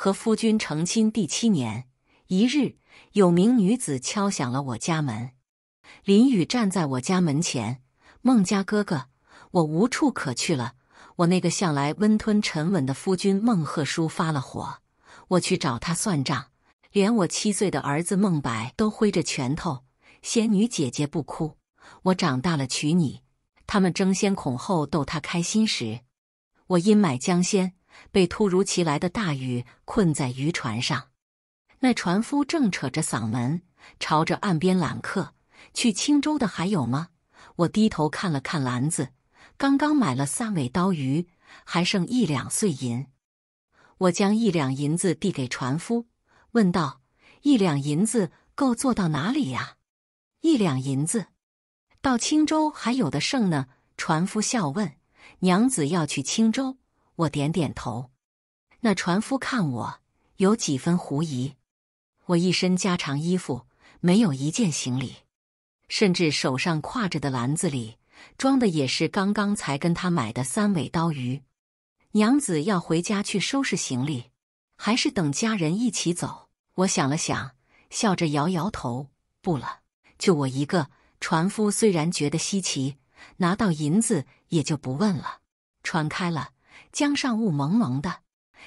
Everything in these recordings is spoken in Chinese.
和夫君成亲第七年，一日，有名女子敲响了我家门。林雨站在我家门前：“孟家哥哥，我无处可去了。我那个向来温吞沉稳的夫君孟鹤书发了火，我去找他算账。连我七岁的儿子孟白都挥着拳头。仙女姐姐不哭，我长大了娶你。”他们争先恐后逗他开心时，我阴霾将仙。被突如其来的大雨困在渔船上，那船夫正扯着嗓门朝着岸边揽客。去青州的还有吗？我低头看了看篮子，刚刚买了三尾刀鱼，还剩一两碎银。我将一两银子递给船夫，问道：“一两银子够坐到哪里呀？”“一两银子到青州还有的剩呢。”船夫笑问：“娘子要去青州？”我点点头，那船夫看我有几分狐疑。我一身家常衣服，没有一件行李，甚至手上挎着的篮子里装的也是刚刚才跟他买的三尾刀鱼。娘子要回家去收拾行李，还是等家人一起走？我想了想，笑着摇摇头，不了，就我一个。船夫虽然觉得稀奇，拿到银子也就不问了。船开了。江上雾蒙蒙的，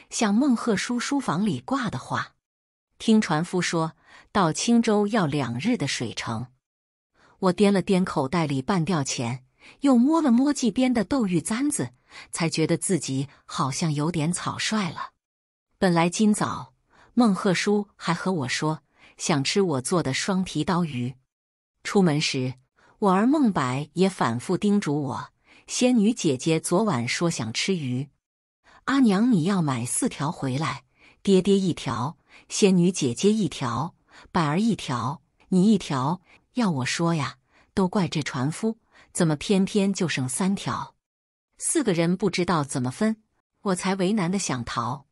像孟鹤书书房里挂的画。听船夫说，到青州要两日的水程。我掂了掂口袋里半吊钱，又摸了摸髻边的豆玉簪子，才觉得自己好像有点草率了。本来今早孟鹤书还和我说想吃我做的双皮刀鱼。出门时，我儿孟白也反复叮嘱我。仙女姐姐昨晚说想吃鱼，阿娘你要买四条回来，爹爹一条，仙女姐姐一条，百儿一条，你一条。要我说呀，都怪这船夫，怎么偏偏就剩三条？四个人不知道怎么分，我才为难的想逃。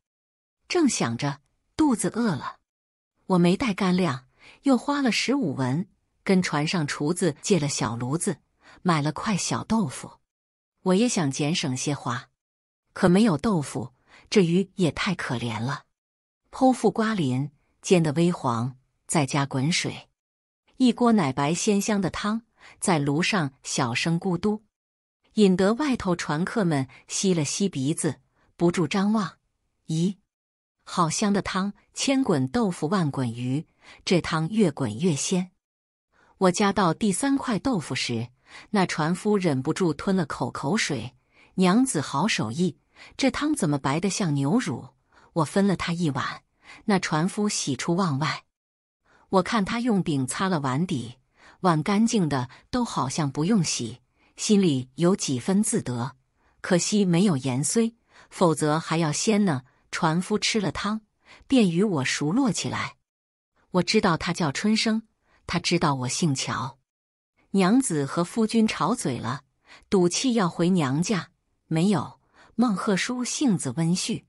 正想着，肚子饿了，我没带干粮，又花了十五文跟船上厨子借了小炉子，买了块小豆腐。我也想节省些花，可没有豆腐，这鱼也太可怜了。剖腹刮鳞，煎得微黄，再加滚水，一锅奶白鲜香的汤，在炉上小声咕嘟，引得外头船客们吸了吸鼻子，不住张望。咦，好香的汤！千滚豆腐，万滚鱼，这汤越滚越鲜。我加到第三块豆腐时。那船夫忍不住吞了口口水，娘子好手艺，这汤怎么白得像牛乳？我分了他一碗，那船夫喜出望外。我看他用饼擦了碗底，碗干净的都好像不用洗，心里有几分自得。可惜没有盐碎，否则还要鲜呢。船夫吃了汤，便与我熟络起来。我知道他叫春生，他知道我姓乔。娘子和夫君吵嘴了，赌气要回娘家。没有，孟鹤书性子温煦，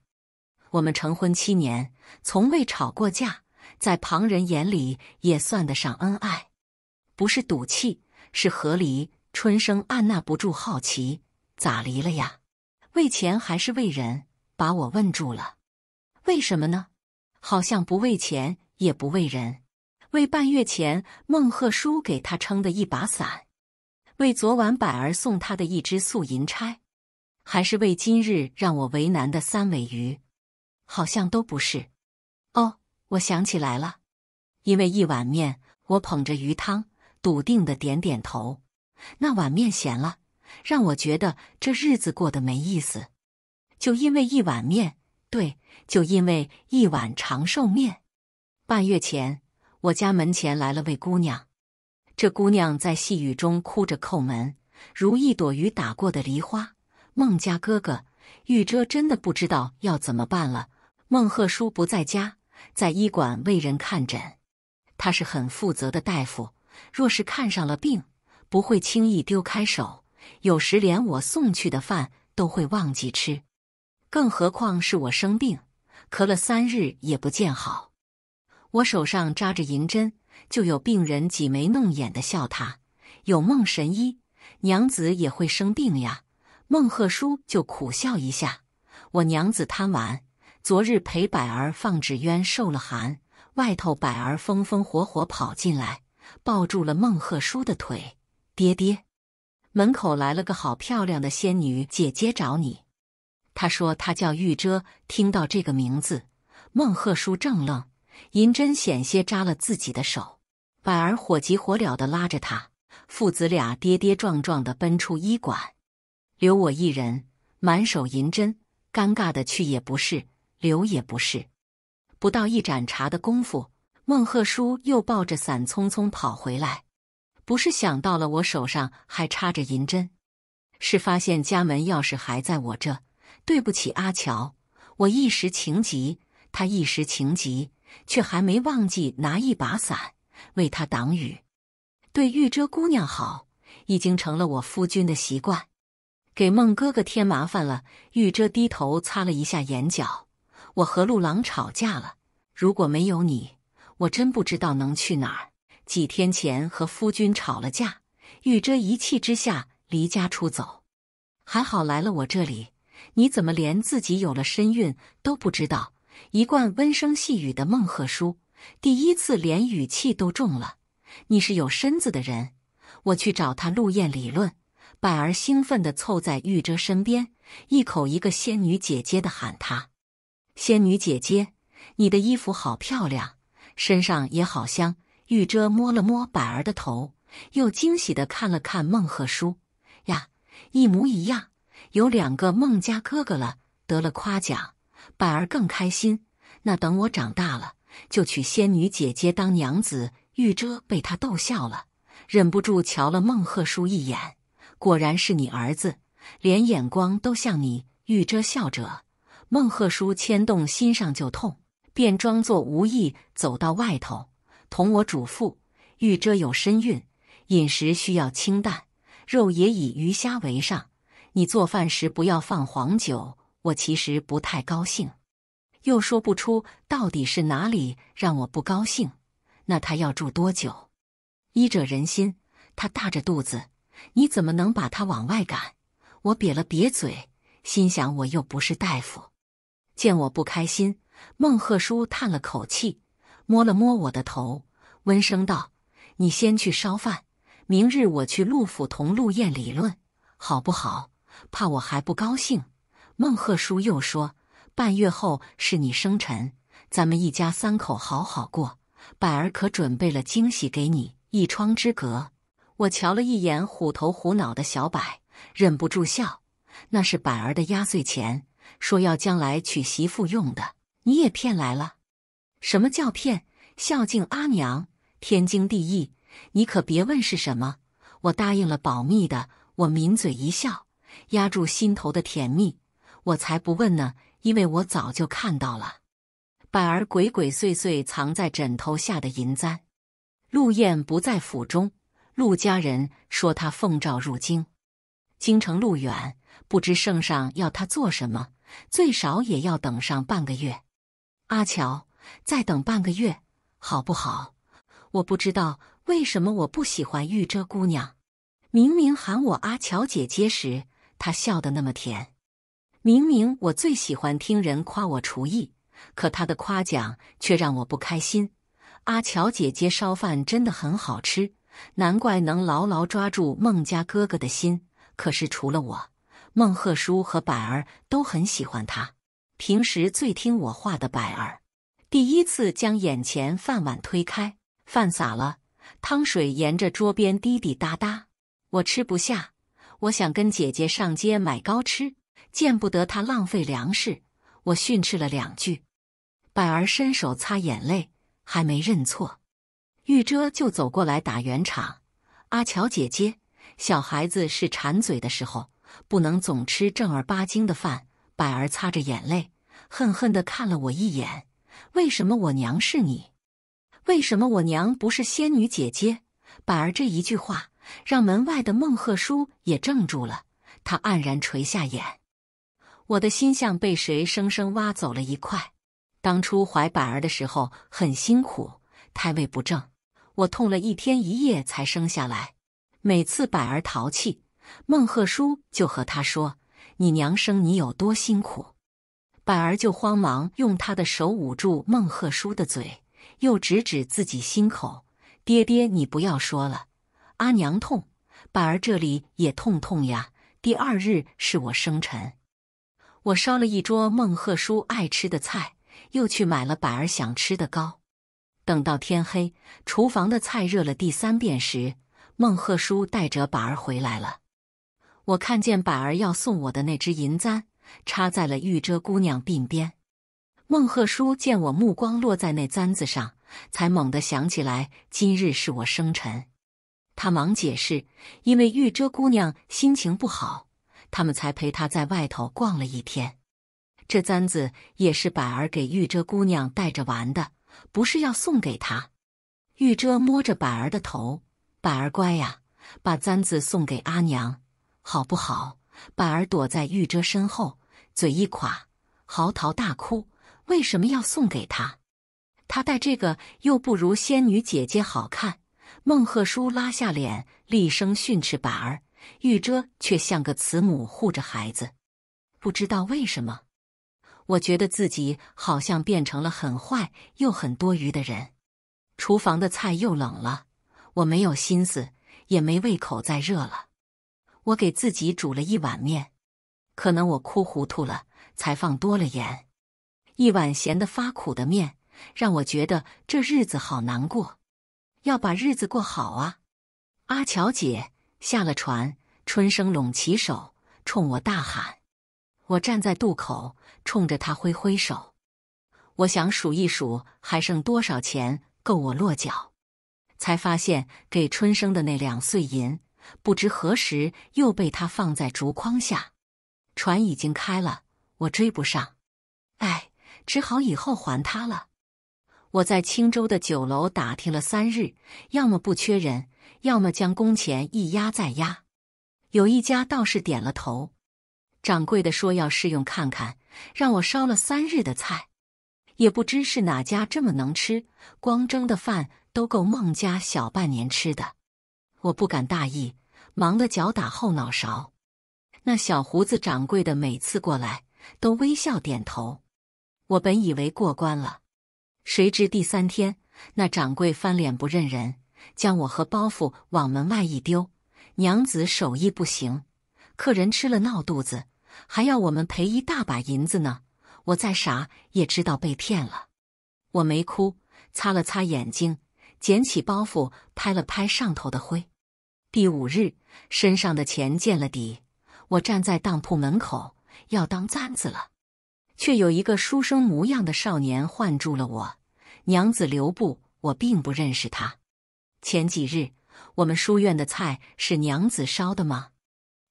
我们成婚七年，从未吵过架，在旁人眼里也算得上恩爱。不是赌气，是和离。春生按捺不住好奇，咋离了呀？为钱还是为人？把我问住了。为什么呢？好像不为钱，也不为人。为半月前孟鹤书给他撑的一把伞，为昨晚百儿送他的一支素银钗，还是为今日让我为难的三尾鱼？好像都不是。哦，我想起来了，因为一碗面，我捧着鱼汤，笃定的点点头。那碗面咸了，让我觉得这日子过得没意思。就因为一碗面，对，就因为一碗长寿面，半月前。我家门前来了位姑娘，这姑娘在细雨中哭着叩门，如一朵雨打过的梨花。孟家哥哥，玉哲真的不知道要怎么办了。孟鹤叔不在家，在医馆为人看诊。他是很负责的大夫，若是看上了病，不会轻易丢开手。有时连我送去的饭都会忘记吃，更何况是我生病，咳了三日也不见好。我手上扎着银针，就有病人挤眉弄眼的笑他。有梦神医娘子也会生病呀？孟鹤书就苦笑一下。我娘子贪玩，昨日陪百儿放纸鸢受了寒。外头百儿风风火火跑进来，抱住了孟鹤书的腿。爹爹，门口来了个好漂亮的仙女姐姐找你。她说她叫玉遮。听到这个名字，孟鹤书正愣。银针险些扎了自己的手，百儿火急火燎地拉着他，父子俩跌跌撞撞地奔出医馆，留我一人，满手银针，尴尬的去也不是，留也不是。不到一盏茶的功夫，孟鹤书又抱着伞匆匆跑回来，不是想到了我手上还插着银针，是发现家门钥匙还在我这。对不起，阿乔，我一时情急，他一时情急。却还没忘记拿一把伞为他挡雨。对玉遮姑娘好，已经成了我夫君的习惯。给孟哥哥添麻烦了。玉遮低头擦了一下眼角。我和陆郎吵架了。如果没有你，我真不知道能去哪儿。几天前和夫君吵了架，玉遮一气之下离家出走。还好来了我这里。你怎么连自己有了身孕都不知道？一贯温声细语的孟鹤书，第一次连语气都重了。你是有身子的人，我去找他陆燕理论。百儿兴奋地凑在玉哲身边，一口一个仙女姐姐的喊他。仙女姐姐，你的衣服好漂亮，身上也好香。玉哲摸了摸百儿的头，又惊喜地看了看孟鹤书：“呀，一模一样，有两个孟家哥哥了，得了夸奖。百儿更开心，那等我长大了就娶仙女姐姐当娘子。玉遮被他逗笑了，忍不住瞧了孟鹤书一眼，果然是你儿子，连眼光都像你。玉遮笑着，孟鹤书牵动心上就痛，便装作无意走到外头，同我嘱咐：玉遮有身孕，饮食需要清淡，肉也以鱼虾为上。你做饭时不要放黄酒。我其实不太高兴，又说不出到底是哪里让我不高兴。那他要住多久？医者仁心，他大着肚子，你怎么能把他往外赶？我瘪了瘪嘴，心想我又不是大夫。见我不开心，孟鹤书叹了口气，摸了摸我的头，温声道：“你先去烧饭，明日我去陆府同陆燕理论，好不好？怕我还不高兴。”孟鹤书又说：“半月后是你生辰，咱们一家三口好好过。百儿可准备了惊喜给你。一窗之隔，我瞧了一眼虎头虎脑的小百，忍不住笑。那是柏儿的压岁钱，说要将来娶媳妇用的。你也骗来了？什么叫骗？孝敬阿娘，天经地义。你可别问是什么，我答应了保密的。我抿嘴一笑，压住心头的甜蜜。”我才不问呢，因为我早就看到了。板儿鬼鬼祟祟藏在枕头下的银簪。陆燕不在府中，陆家人说他奉诏入京，京城路远，不知圣上要他做什么，最少也要等上半个月。阿乔，再等半个月好不好？我不知道为什么我不喜欢玉遮姑娘，明明喊我阿乔姐姐时，她笑得那么甜。明明我最喜欢听人夸我厨艺，可他的夸奖却让我不开心。阿乔姐姐烧饭真的很好吃，难怪能牢牢抓住孟家哥哥的心。可是除了我，孟鹤叔和百儿都很喜欢他。平时最听我话的百儿，第一次将眼前饭碗推开，饭洒了，汤水沿着桌边滴滴答答。我吃不下，我想跟姐姐上街买糕吃。见不得他浪费粮食，我训斥了两句。百儿伸手擦眼泪，还没认错，玉遮就走过来打圆场：“阿乔姐姐，小孩子是馋嘴的时候，不能总吃正儿八经的饭。”百儿擦着眼泪，恨恨的看了我一眼：“为什么我娘是你？为什么我娘不是仙女姐姐？”百儿这一句话，让门外的孟鹤书也怔住了，他黯然垂下眼。我的心像被谁生生挖走了一块。当初怀百儿的时候很辛苦，胎位不正，我痛了一天一夜才生下来。每次百儿淘气，孟鹤书就和他说：“你娘生你有多辛苦。”百儿就慌忙用他的手捂住孟鹤书的嘴，又指指自己心口：“爹爹，你不要说了，阿娘痛，百儿这里也痛痛呀。”第二日是我生辰。我烧了一桌孟鹤叔爱吃的菜，又去买了板儿想吃的糕。等到天黑，厨房的菜热了第三遍时，孟鹤叔带着板儿回来了。我看见板儿要送我的那只银簪，插在了玉遮姑娘鬓边。孟鹤叔见我目光落在那簪子上，才猛地想起来今日是我生辰，他忙解释，因为玉遮姑娘心情不好。他们才陪他在外头逛了一天，这簪子也是板儿给玉遮姑娘带着玩的，不是要送给她。玉遮摸着板儿的头，板儿乖呀，把簪子送给阿娘，好不好？板儿躲在玉遮身后，嘴一垮，嚎啕大哭：“为什么要送给她？她戴这个又不如仙女姐姐好看。”孟鹤书拉下脸，厉声训斥板儿。玉哲却像个慈母护着孩子，不知道为什么，我觉得自己好像变成了很坏又很多余的人。厨房的菜又冷了，我没有心思，也没胃口再热了。我给自己煮了一碗面，可能我哭糊涂了，才放多了盐。一碗咸的发苦的面，让我觉得这日子好难过。要把日子过好啊，阿乔姐。下了船，春生拢起手，冲我大喊。我站在渡口，冲着他挥挥手。我想数一数还剩多少钱够我落脚，才发现给春生的那两碎银，不知何时又被他放在竹筐下。船已经开了，我追不上。哎，只好以后还他了。我在青州的酒楼打听了三日，要么不缺人。要么将工钱一压再压，有一家倒是点了头。掌柜的说要试用看看，让我烧了三日的菜，也不知是哪家这么能吃，光蒸的饭都够孟家小半年吃的。我不敢大意，忙得脚打后脑勺。那小胡子掌柜的每次过来都微笑点头，我本以为过关了，谁知第三天那掌柜翻脸不认人。将我和包袱往门外一丢，娘子手艺不行，客人吃了闹肚子，还要我们赔一大把银子呢。我再傻也知道被骗了，我没哭，擦了擦眼睛，捡起包袱，拍了拍上头的灰。第五日，身上的钱见了底，我站在当铺门口要当簪子了，却有一个书生模样的少年唤住了我：“娘子留步！”我并不认识他。前几日我们书院的菜是娘子烧的吗？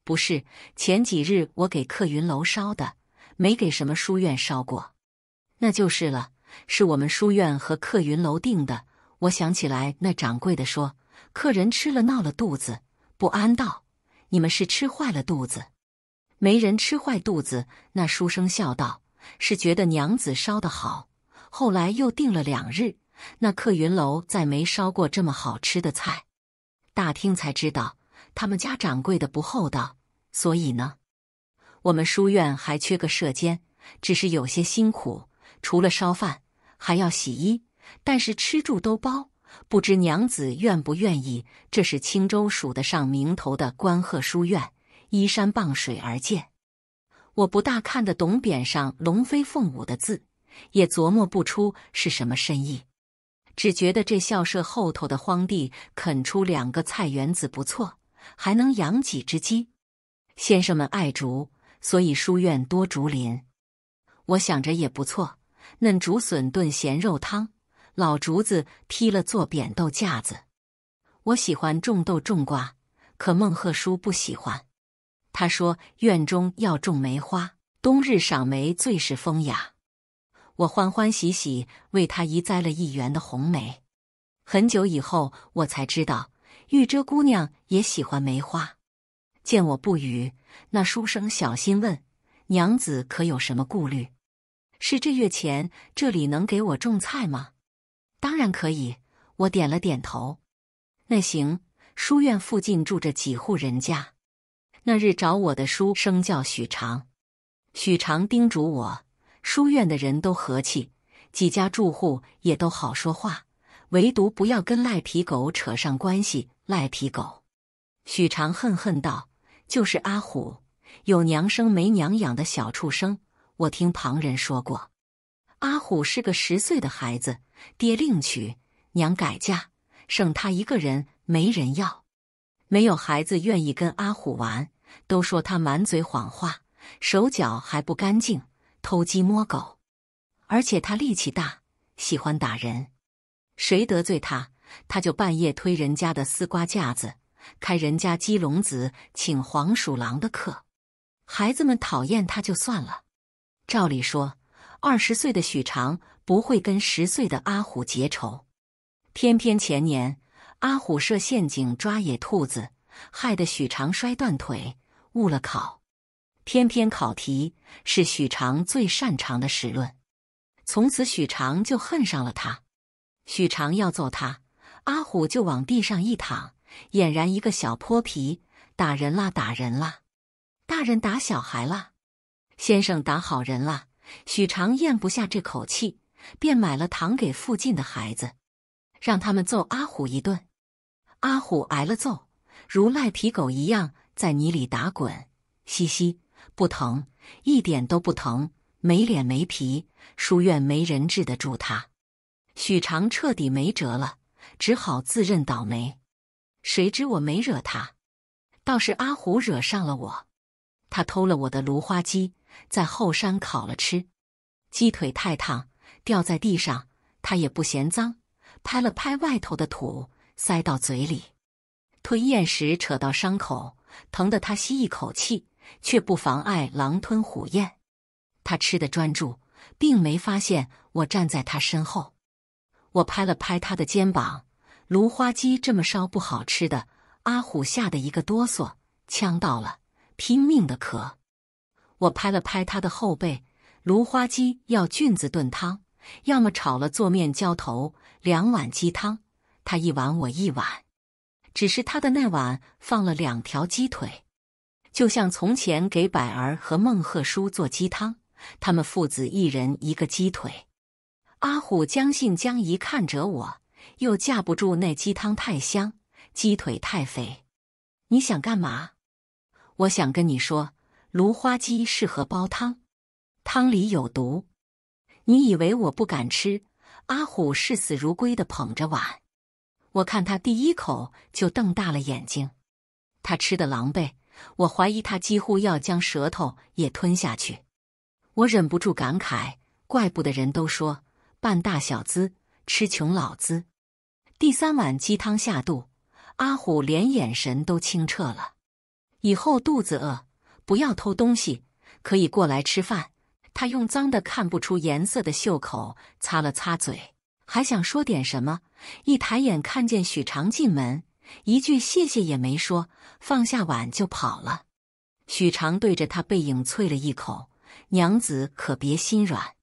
不是，前几日我给客云楼烧的，没给什么书院烧过。那就是了，是我们书院和客云楼订的。我想起来，那掌柜的说客人吃了闹了肚子不安道，你们是吃坏了肚子？没人吃坏肚子。那书生笑道：“是觉得娘子烧的好，后来又订了两日。”那客云楼再没烧过这么好吃的菜，大厅才知道他们家掌柜的不厚道，所以呢，我们书院还缺个舍监，只是有些辛苦，除了烧饭还要洗衣，但是吃住都包，不知娘子愿不愿意？这是青州数得上名头的官鹤书院，依山傍水而建，我不大看得懂匾上龙飞凤舞的字，也琢磨不出是什么深意。只觉得这校舍后头的荒地垦出两个菜园子不错，还能养几只鸡。先生们爱竹，所以书院多竹林。我想着也不错，嫩竹笋炖咸肉汤，老竹子劈了做扁豆架子。我喜欢种豆种瓜，可孟鹤叔不喜欢。他说院中要种梅花，冬日赏梅最是风雅。我欢欢喜喜为他移栽了一园的红梅。很久以后，我才知道玉遮姑娘也喜欢梅花。见我不语，那书生小心问：“娘子可有什么顾虑？”“是这月前这里能给我种菜吗？”“当然可以。”我点了点头。“那行，书院附近住着几户人家。”那日找我的书生叫许长，许长叮嘱我。书院的人都和气，几家住户也都好说话，唯独不要跟赖皮狗扯上关系。赖皮狗，许常恨恨道：“就是阿虎，有娘生没娘养的小畜生。我听旁人说过，阿虎是个十岁的孩子，爹另娶，娘改嫁，剩他一个人，没人要。没有孩子愿意跟阿虎玩，都说他满嘴谎话，手脚还不干净。”偷鸡摸狗，而且他力气大，喜欢打人。谁得罪他，他就半夜推人家的丝瓜架子，开人家鸡笼子，请黄鼠狼的客。孩子们讨厌他就算了。照理说，二十岁的许长不会跟十岁的阿虎结仇，偏偏前年阿虎设陷阱抓野兔子，害得许长摔断腿，误了考。偏偏考题是许常最擅长的史论，从此许常就恨上了他。许常要揍他，阿虎就往地上一躺，俨然一个小泼皮：“打人啦，打人啦，大人打小孩啦，先生打好人啦。”许常咽不下这口气，便买了糖给附近的孩子，让他们揍阿虎一顿。阿虎挨了揍，如赖皮狗一样在泥里打滚，嘻嘻。不疼，一点都不疼。没脸没皮，书院没人治得住他。许长彻底没辙了，只好自认倒霉。谁知我没惹他，倒是阿虎惹上了我。他偷了我的芦花鸡，在后山烤了吃。鸡腿太烫，掉在地上，他也不嫌脏，拍了拍外头的土，塞到嘴里。吞咽时扯到伤口，疼得他吸一口气。却不妨碍狼吞虎咽。他吃的专注，并没发现我站在他身后。我拍了拍他的肩膀：“芦花鸡这么烧不好吃的。”阿虎吓得一个哆嗦，呛到了，拼命的咳。我拍了拍他的后背：“芦花鸡要菌子炖汤，要么炒了做面浇头。两碗鸡汤，他一碗我一碗。只是他的那碗放了两条鸡腿。”就像从前给百儿和孟鹤书做鸡汤，他们父子一人一个鸡腿。阿虎将信将疑看着我，又架不住那鸡汤太香，鸡腿太肥。你想干嘛？我想跟你说，芦花鸡适合煲汤，汤里有毒。你以为我不敢吃？阿虎视死如归的捧着碗，我看他第一口就瞪大了眼睛，他吃的狼狈。我怀疑他几乎要将舌头也吞下去，我忍不住感慨：怪不得人都说半大小子吃穷老子。第三碗鸡汤下肚，阿虎连眼神都清澈了。以后肚子饿不要偷东西，可以过来吃饭。他用脏的看不出颜色的袖口擦了擦嘴，还想说点什么，一抬眼看见许常进门。一句谢谢也没说，放下碗就跑了。许常对着他背影啐了一口：“娘子可别心软，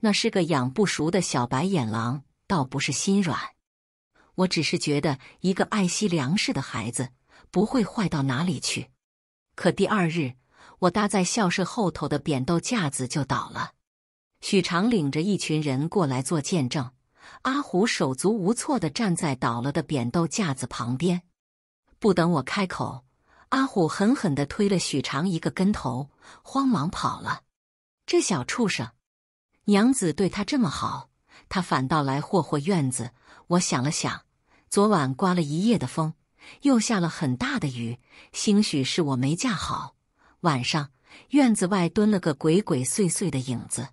那是个养不熟的小白眼狼，倒不是心软，我只是觉得一个爱惜粮食的孩子不会坏到哪里去。”可第二日，我搭在校舍后头的扁豆架子就倒了，许常领着一群人过来做见证。阿虎手足无措地站在倒了的扁豆架子旁边，不等我开口，阿虎狠狠地推了许长一个跟头，慌忙跑了。这小畜生，娘子对他这么好，他反倒来霍霍院子。我想了想，昨晚刮了一夜的风，又下了很大的雨，兴许是我没架好。晚上，院子外蹲了个鬼鬼祟祟的影子。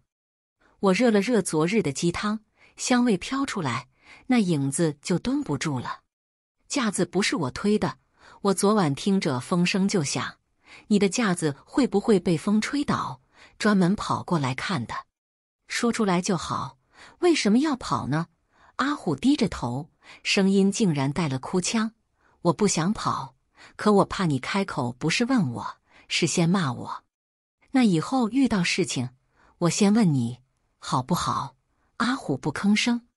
我热了热昨日的鸡汤。香味飘出来，那影子就蹲不住了。架子不是我推的，我昨晚听着风声就响，你的架子会不会被风吹倒？专门跑过来看的，说出来就好。为什么要跑呢？阿虎低着头，声音竟然带了哭腔。我不想跑，可我怕你开口不是问我，是先骂我。那以后遇到事情，我先问你，好不好？阿虎不吭声，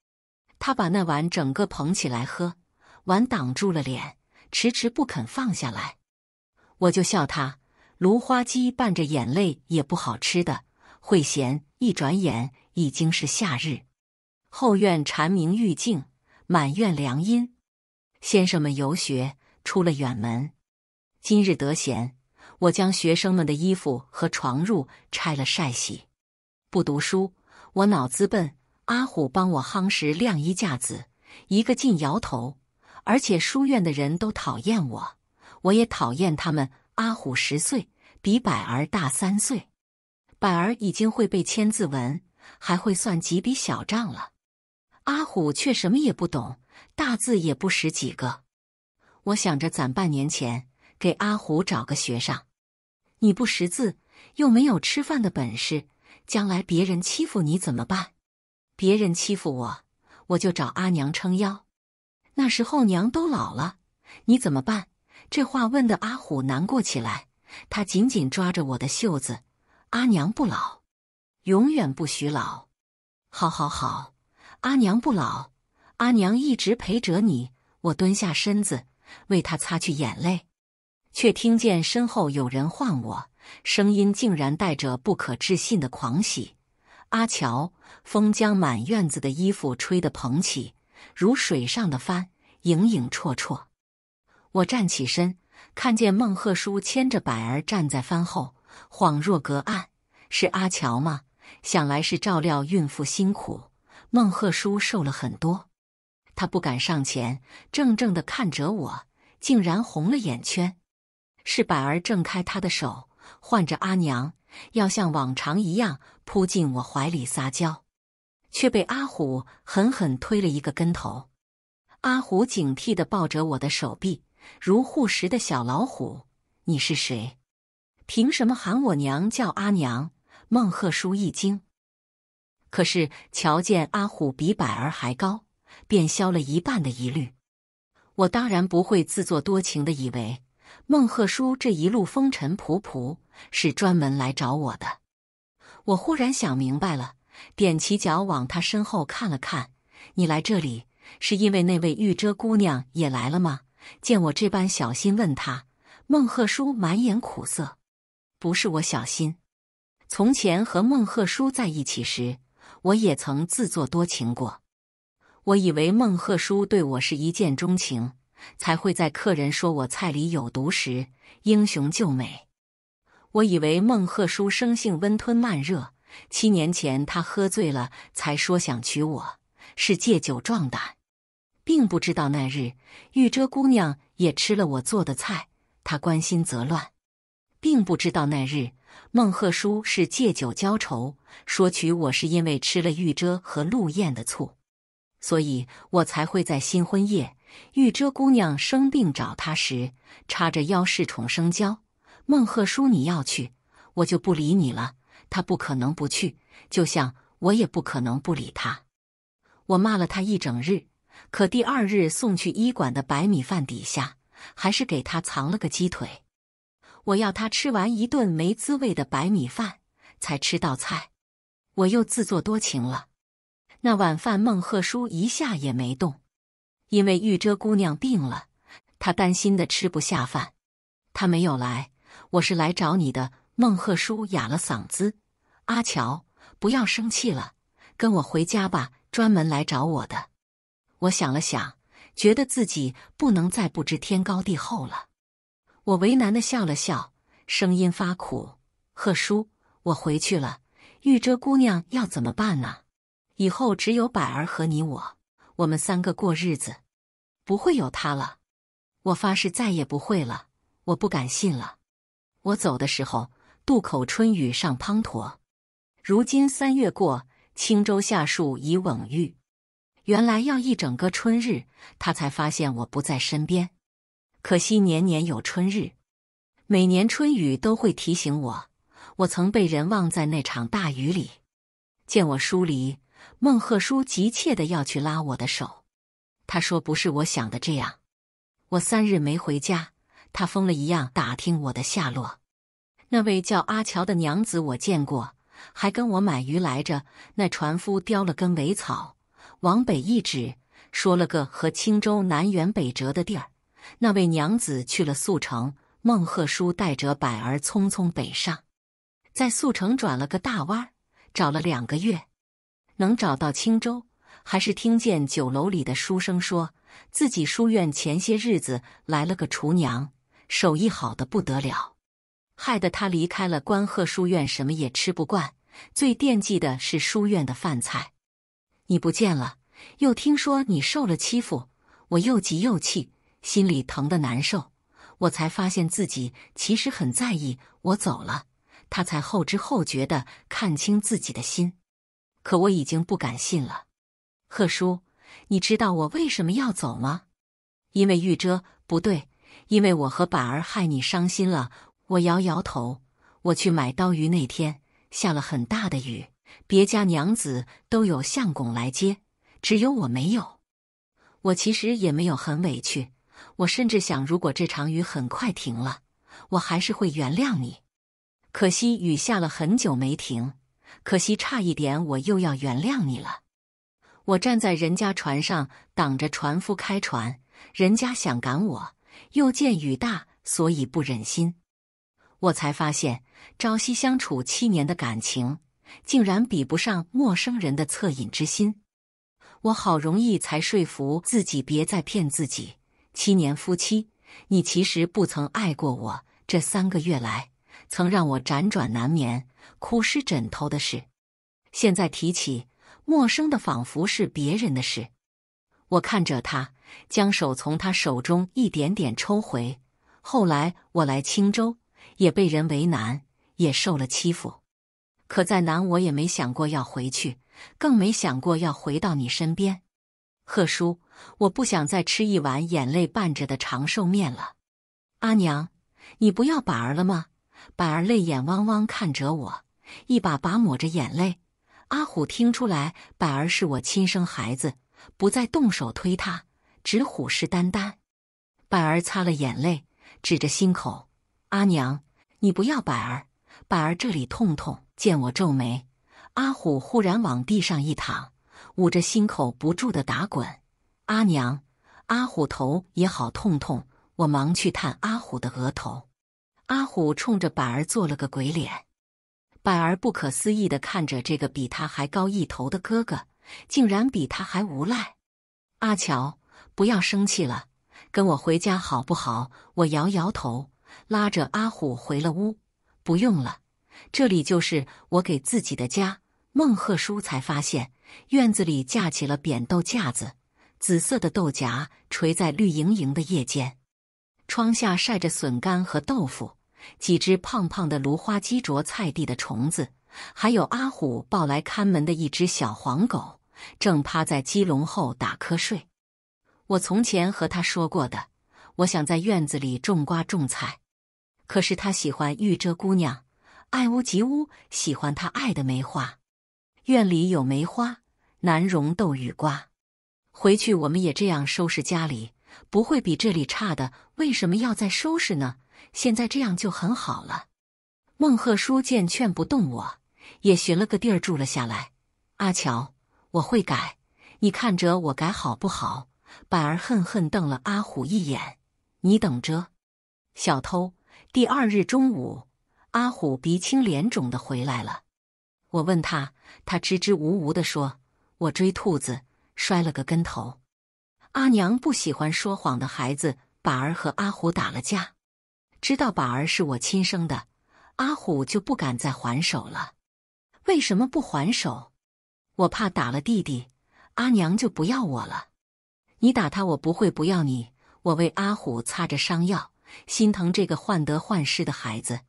他把那碗整个捧起来喝，碗挡住了脸，迟迟不肯放下来。我就笑他芦花鸡伴着眼泪也不好吃的，会咸。一转眼已经是夏日，后院蝉鸣欲静，满院凉阴。先生们游学出了远门，今日得闲，我将学生们的衣服和床褥拆了晒洗。不读书，我脑子笨。阿虎帮我夯实晾衣架子，一个劲摇头。而且书院的人都讨厌我，我也讨厌他们。阿虎十岁，比百儿大三岁。百儿已经会背千字文，还会算几笔小账了。阿虎却什么也不懂，大字也不识几个。我想着攒半年钱，给阿虎找个学上。你不识字，又没有吃饭的本事，将来别人欺负你怎么办？别人欺负我，我就找阿娘撑腰。那时候娘都老了，你怎么办？这话问的阿虎难过起来，他紧紧抓着我的袖子。阿娘不老，永远不许老。好，好，好，阿娘不老，阿娘一直陪着你。我蹲下身子为他擦去眼泪，却听见身后有人唤我，声音竟然带着不可置信的狂喜。阿乔，风将满院子的衣服吹得蓬起，如水上的帆，影影绰绰。我站起身，看见孟鹤叔牵着百儿站在帆后，恍若隔岸。是阿乔吗？想来是照料孕妇辛苦，孟鹤叔瘦了很多。他不敢上前，怔怔的看着我，竟然红了眼圈。是百儿挣开他的手，唤着阿娘，要像往常一样。扑进我怀里撒娇，却被阿虎狠狠推了一个跟头。阿虎警惕地抱着我的手臂，如护食的小老虎。你是谁？凭什么喊我娘叫阿娘？孟鹤书一惊，可是瞧见阿虎比百儿还高，便消了一半的疑虑。我当然不会自作多情的以为孟鹤书这一路风尘仆仆是专门来找我的。我忽然想明白了，踮起脚往他身后看了看。你来这里是因为那位玉遮姑娘也来了吗？见我这般小心，问他，孟鹤书满眼苦涩。不是我小心。从前和孟鹤书在一起时，我也曾自作多情过。我以为孟鹤书对我是一见钟情，才会在客人说我菜里有毒时英雄救美。我以为孟鹤书生性温吞慢热，七年前他喝醉了才说想娶我，是借酒壮胆，并不知道那日玉遮姑娘也吃了我做的菜，他关心则乱，并不知道那日孟鹤书是借酒浇愁，说娶我是因为吃了玉遮和陆雁的醋，所以我才会在新婚夜，玉遮姑娘生病找他时，叉着腰侍宠生娇。孟鹤书，你要去，我就不理你了。他不可能不去，就像我也不可能不理他。我骂了他一整日，可第二日送去医馆的白米饭底下，还是给他藏了个鸡腿。我要他吃完一顿没滋味的白米饭，才吃到菜。我又自作多情了。那晚饭，孟鹤书一下也没动，因为玉遮姑娘病了，他担心的吃不下饭。他没有来。我是来找你的，孟鹤书哑了嗓子。阿乔，不要生气了，跟我回家吧。专门来找我的。我想了想，觉得自己不能再不知天高地厚了。我为难的笑了笑，声音发苦：“鹤叔，我回去了。玉哲姑娘要怎么办呢？以后只有百儿和你我，我们三个过日子，不会有她了。我发誓再也不会了。我不敢信了。”我走的时候，渡口春雨上滂沱，如今三月过，青州下树已蓊郁。原来要一整个春日，他才发现我不在身边。可惜年年有春日，每年春雨都会提醒我，我曾被人忘在那场大雨里。见我疏离，孟鹤书急切的要去拉我的手，他说：“不是我想的这样，我三日没回家。”他疯了一样打听我的下落。那位叫阿乔的娘子，我见过，还跟我买鱼来着。那船夫叼了根苇草，往北一指，说了个和青州南辕北辙的地儿。那位娘子去了宿城，孟鹤书带着百儿匆匆北上，在宿城转了个大弯，找了两个月，能找到青州，还是听见酒楼里的书生说，自己书院前些日子来了个厨娘。手艺好的不得了，害得他离开了关鹤书院，什么也吃不惯。最惦记的是书院的饭菜。你不见了，又听说你受了欺负，我又急又气，心里疼得难受。我才发现自己其实很在意。我走了，他才后知后觉的看清自己的心。可我已经不敢信了。鹤叔，你知道我为什么要走吗？因为玉哲不对。因为我和板儿害你伤心了，我摇摇头。我去买刀鱼那天下了很大的雨，别家娘子都有相公来接，只有我没有。我其实也没有很委屈，我甚至想，如果这场雨很快停了，我还是会原谅你。可惜雨下了很久没停，可惜差一点我又要原谅你了。我站在人家船上，挡着船夫开船，人家想赶我。又见雨大，所以不忍心。我才发现，朝夕相处七年的感情，竟然比不上陌生人的恻隐之心。我好容易才说服自己，别再骗自己。七年夫妻，你其实不曾爱过我。这三个月来，曾让我辗转难眠、哭湿枕头的事，现在提起，陌生的仿佛是别人的事。我看着他。将手从他手中一点点抽回。后来我来青州，也被人为难，也受了欺负。可再难，我也没想过要回去，更没想过要回到你身边。贺叔，我不想再吃一碗眼泪拌着的长寿面了。阿娘，你不要板儿了吗？板儿泪眼汪汪看着我，一把把抹着眼泪。阿虎听出来，板儿是我亲生孩子，不再动手推他。只虎视眈眈，板儿擦了眼泪，指着心口：“阿娘，你不要板儿，板儿这里痛痛。”见我皱眉，阿虎忽然往地上一躺，捂着心口不住的打滚。“阿娘，阿虎头也好痛痛。”我忙去探阿虎的额头，阿虎冲着板儿做了个鬼脸，板儿不可思议的看着这个比他还高一头的哥哥，竟然比他还无赖，阿乔。不要生气了，跟我回家好不好？我摇摇头，拉着阿虎回了屋。不用了，这里就是我给自己的家。孟鹤书才发现，院子里架起了扁豆架子，紫色的豆荚垂在绿莹莹的叶间。窗下晒着笋干和豆腐，几只胖胖的芦花鸡啄菜地的虫子，还有阿虎抱来看门的一只小黄狗，正趴在鸡笼后打瞌睡。我从前和他说过的，我想在院子里种瓜种菜，可是他喜欢玉遮姑娘，爱屋及乌，喜欢他爱的梅花。院里有梅花，难容豆雨瓜。回去我们也这样收拾家里，不会比这里差的。为什么要再收拾呢？现在这样就很好了。孟鹤书见劝不动我，也寻了个地儿住了下来。阿乔，我会改，你看着我改好不好？板儿恨恨瞪了阿虎一眼：“你等着，小偷！”第二日中午，阿虎鼻青脸肿的回来了。我问他，他支支吾吾的说：“我追兔子，摔了个跟头。”阿娘不喜欢说谎的孩子，板儿和阿虎打了架。知道板儿是我亲生的，阿虎就不敢再还手了。为什么不还手？我怕打了弟弟，阿娘就不要我了。你打他，我不会不要你。我为阿虎擦着伤药，心疼这个患得患失的孩子。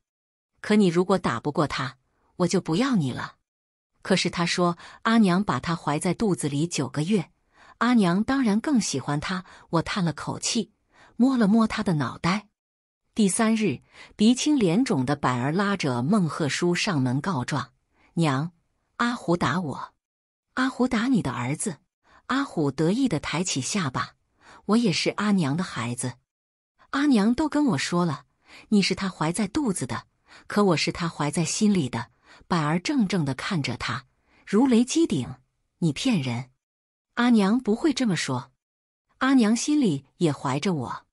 可你如果打不过他，我就不要你了。可是他说，阿娘把他怀在肚子里九个月，阿娘当然更喜欢他。我叹了口气，摸了摸他的脑袋。第三日，鼻青脸肿的板儿拉着孟鹤书上门告状：“娘，阿虎打我，阿虎打你的儿子。”阿虎得意的抬起下巴，我也是阿娘的孩子，阿娘都跟我说了，你是她怀在肚子的，可我是她怀在心里的。百儿怔怔的看着他，如雷击顶，你骗人，阿娘不会这么说，阿娘心里也怀着我，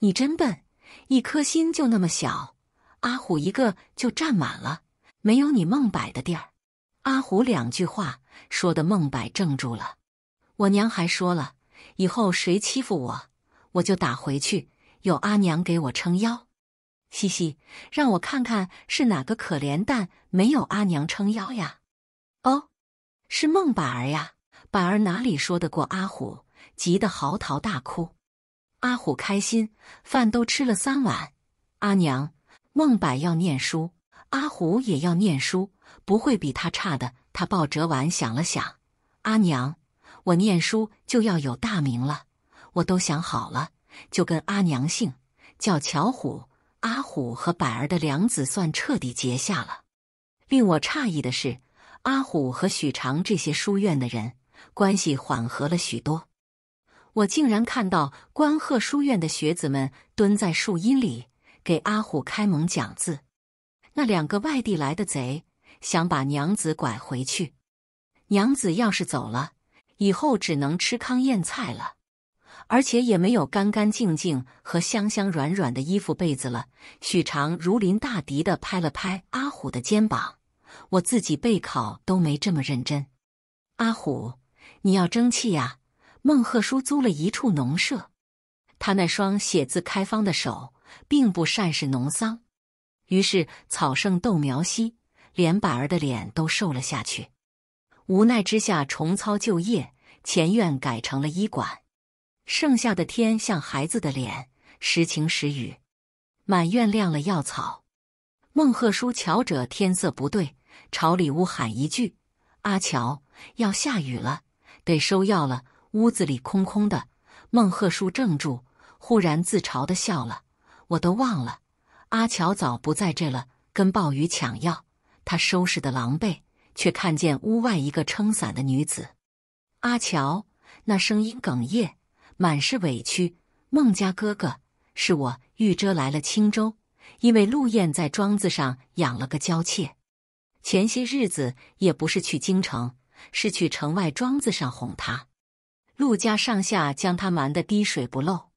你真笨，一颗心就那么小，阿虎一个就占满了，没有你孟柏的地儿。阿虎两句话说的孟柏怔住了。我娘还说了，以后谁欺负我，我就打回去。有阿娘给我撑腰，嘻嘻，让我看看是哪个可怜蛋没有阿娘撑腰呀？哦，是孟板儿呀！板儿哪里说得过阿虎？急得嚎啕大哭。阿虎开心，饭都吃了三碗。阿娘，孟板要念书，阿虎也要念书，不会比他差的。他抱折碗想了想，阿娘。我念书就要有大名了，我都想好了，就跟阿娘姓，叫乔虎。阿虎和板儿的梁子算彻底结下了。令我诧异的是，阿虎和许长这些书院的人关系缓和了许多。我竟然看到关鹤书院的学子们蹲在树荫里给阿虎开蒙讲字。那两个外地来的贼想把娘子拐回去，娘子要是走了。以后只能吃糠咽菜了，而且也没有干干净净和香香软软的衣服被子了。许常如临大敌的拍了拍阿虎的肩膀：“我自己备考都没这么认真，阿虎，你要争气呀！”孟鹤叔租了一处农舍，他那双写字开方的手并不善是农桑，于是草盛豆苗稀，连板儿的脸都瘦了下去。无奈之下，重操旧业，前院改成了医馆。剩下的天像孩子的脸，时晴时雨。满院晾了药草，孟鹤书瞧着天色不对，朝里屋喊一句：“阿乔，要下雨了，得收药了。”屋子里空空的，孟鹤书怔住，忽然自嘲地笑了：“我都忘了，阿乔早不在这了，跟暴雨抢药，他收拾的狼狈。”却看见屋外一个撑伞的女子，阿乔。那声音哽咽，满是委屈。孟家哥哥，是我玉哲来了青州，因为陆雁在庄子上养了个娇妾，前些日子也不是去京城，是去城外庄子上哄她。陆家上下将她瞒得滴水不漏，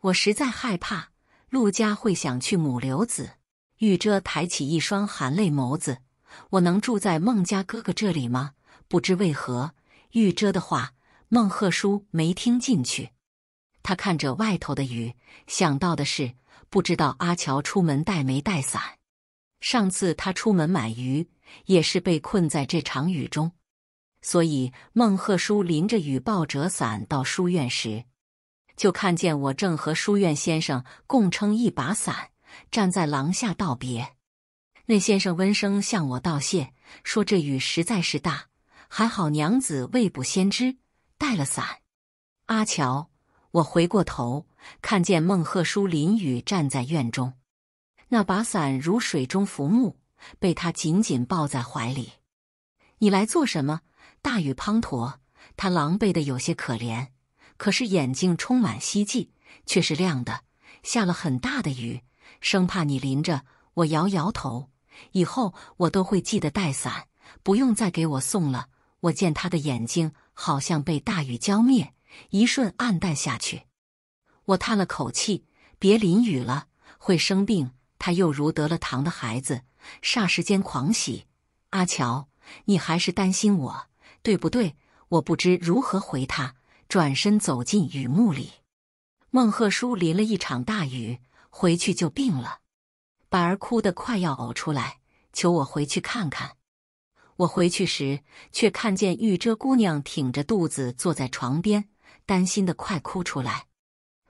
我实在害怕陆家会想去母留子。玉哲抬起一双含泪眸子。我能住在孟家哥哥这里吗？不知为何，玉遮的话孟鹤书没听进去。他看着外头的雨，想到的是不知道阿乔出门带没带伞。上次他出门买鱼，也是被困在这场雨中。所以孟鹤书淋着雨抱折伞到书院时，就看见我正和书院先生共撑一把伞，站在廊下道别。那先生温声向我道谢，说这雨实在是大，还好娘子未卜先知，带了伞。阿乔，我回过头，看见孟鹤书淋雨站在院中，那把伞如水中浮木，被他紧紧抱在怀里。你来做什么？大雨滂沱，他狼狈的有些可怜，可是眼睛充满希冀，却是亮的。下了很大的雨，生怕你淋着。我摇摇头。以后我都会记得带伞，不用再给我送了。我见他的眼睛好像被大雨浇灭，一瞬暗淡下去。我叹了口气：“别淋雨了，会生病。”他又如得了糖的孩子，霎时间狂喜。阿乔，你还是担心我，对不对？我不知如何回他，转身走进雨幕里。孟鹤书淋了一场大雨，回去就病了。板儿哭得快要呕出来，求我回去看看。我回去时，却看见玉遮姑娘挺着肚子坐在床边，担心的快哭出来。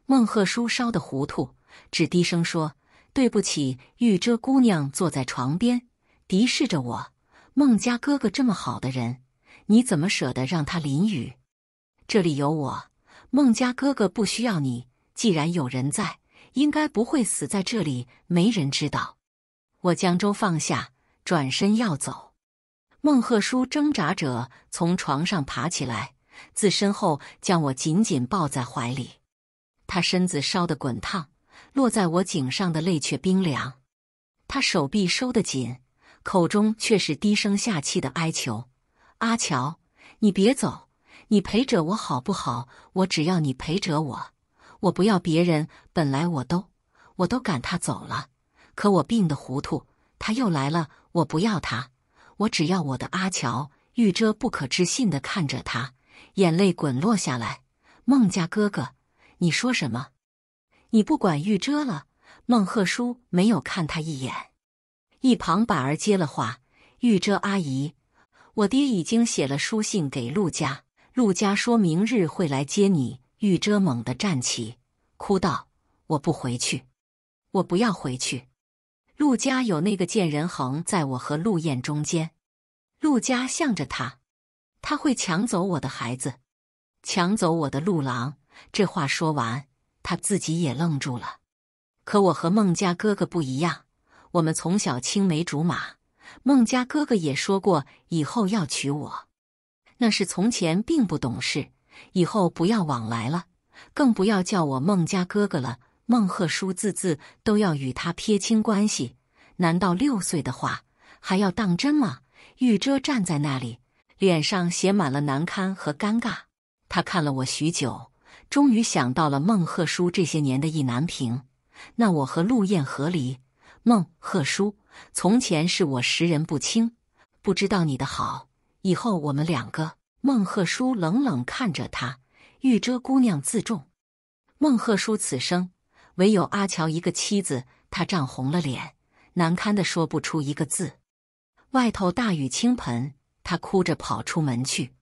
孟鹤书烧的糊涂，只低声说：“对不起，玉遮姑娘坐在床边，敌视着我。孟家哥哥这么好的人，你怎么舍得让他淋雨？这里有我，孟家哥哥不需要你。既然有人在。”应该不会死在这里，没人知道。我将粥放下，转身要走。孟鹤书挣扎着从床上爬起来，自身后将我紧紧抱在怀里。他身子烧得滚烫，落在我颈上的泪却冰凉。他手臂收得紧，口中却是低声下气的哀求：“阿乔，你别走，你陪着我好不好？我只要你陪着我。”我不要别人，本来我都我都赶他走了，可我病得糊涂，他又来了。我不要他，我只要我的阿乔。玉哲不可置信地看着他，眼泪滚落下来。孟家哥哥，你说什么？你不管玉哲了？孟鹤书没有看他一眼，一旁板儿接了话：“玉哲阿姨，我爹已经写了书信给陆家，陆家说明日会来接你。”玉遮猛地站起，哭道：“我不回去，我不要回去。陆家有那个贱人横在我和陆燕中间，陆家向着他，他会抢走我的孩子，抢走我的陆郎。”这话说完，他自己也愣住了。可我和孟家哥哥不一样，我们从小青梅竹马，孟家哥哥也说过以后要娶我，那是从前并不懂事。以后不要往来了，更不要叫我孟家哥哥了。孟鹤书字字都要与他撇清关系，难道六岁的话还要当真吗？玉哲站在那里，脸上写满了难堪和尴尬。他看了我许久，终于想到了孟鹤书这些年的意难平。那我和陆雁和离，孟鹤书，从前是我识人不清，不知道你的好。以后我们两个。孟鹤书冷冷看着他，玉遮姑娘自重。孟鹤书此生唯有阿乔一个妻子，他涨红了脸，难堪的说不出一个字。外头大雨倾盆，他哭着跑出门去。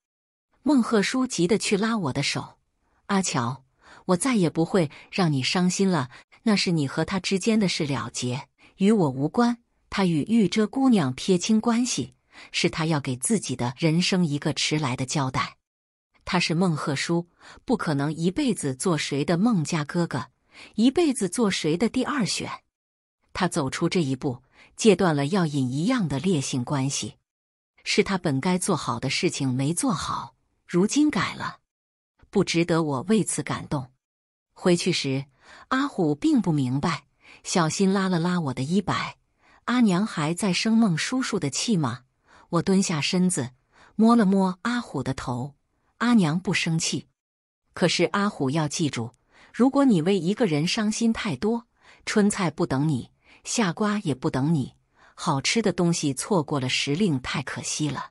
孟鹤书急的去拉我的手，阿乔，我再也不会让你伤心了。那是你和他之间的事了结，与我无关。他与玉遮姑娘撇清关系。是他要给自己的人生一个迟来的交代。他是孟鹤书，不可能一辈子做谁的孟家哥哥，一辈子做谁的第二选。他走出这一步，戒断了药瘾一样的烈性关系，是他本该做好的事情没做好，如今改了，不值得我为此感动。回去时，阿虎并不明白，小心拉了拉我的衣摆：“阿娘还在生孟叔叔的气吗？”我蹲下身子，摸了摸阿虎的头。阿娘不生气，可是阿虎要记住：如果你为一个人伤心太多，春菜不等你，夏瓜也不等你，好吃的东西错过了时令，太可惜了。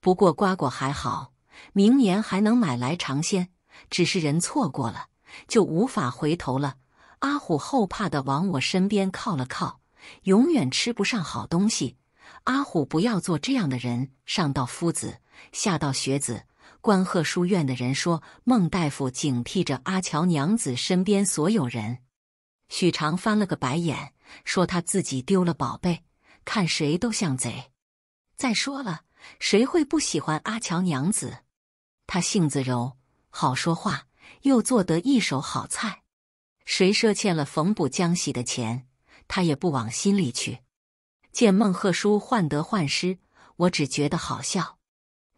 不过瓜果还好，明年还能买来尝鲜。只是人错过了，就无法回头了。阿虎后怕的往我身边靠了靠，永远吃不上好东西。阿虎，不要做这样的人。上到夫子，下到学子，关鹤书院的人说，孟大夫警惕着阿乔娘子身边所有人。许常翻了个白眼，说他自己丢了宝贝，看谁都像贼。再说了，谁会不喜欢阿乔娘子？她性子柔，好说话，又做得一手好菜。谁赊欠了缝补浆洗的钱，他也不往心里去。见孟鹤书患得患失，我只觉得好笑，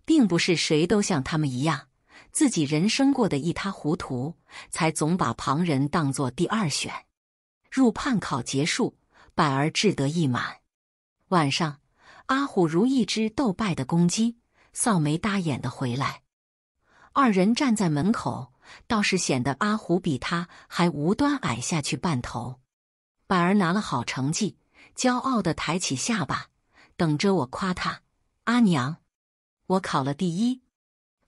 并不是谁都像他们一样，自己人生过得一塌糊涂，才总把旁人当作第二选。入判考结束，百儿志得意满。晚上，阿虎如一只斗败的公鸡，扫眉搭眼的回来。二人站在门口，倒是显得阿虎比他还无端矮下去半头。百儿拿了好成绩。骄傲的抬起下巴，等着我夸他。阿娘，我考了第一，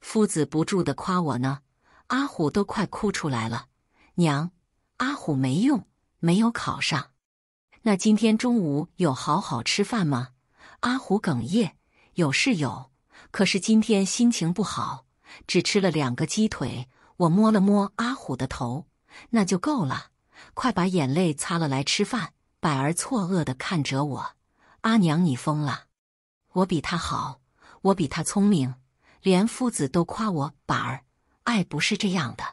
夫子不住的夸我呢。阿虎都快哭出来了。娘，阿虎没用，没有考上。那今天中午有好好吃饭吗？阿虎哽咽：“有是有，可是今天心情不好，只吃了两个鸡腿。”我摸了摸阿虎的头：“那就够了，快把眼泪擦了，来吃饭。”百儿错愕的看着我，阿娘，你疯了！我比她好，我比她聪明，连夫子都夸我。百儿，爱不是这样的，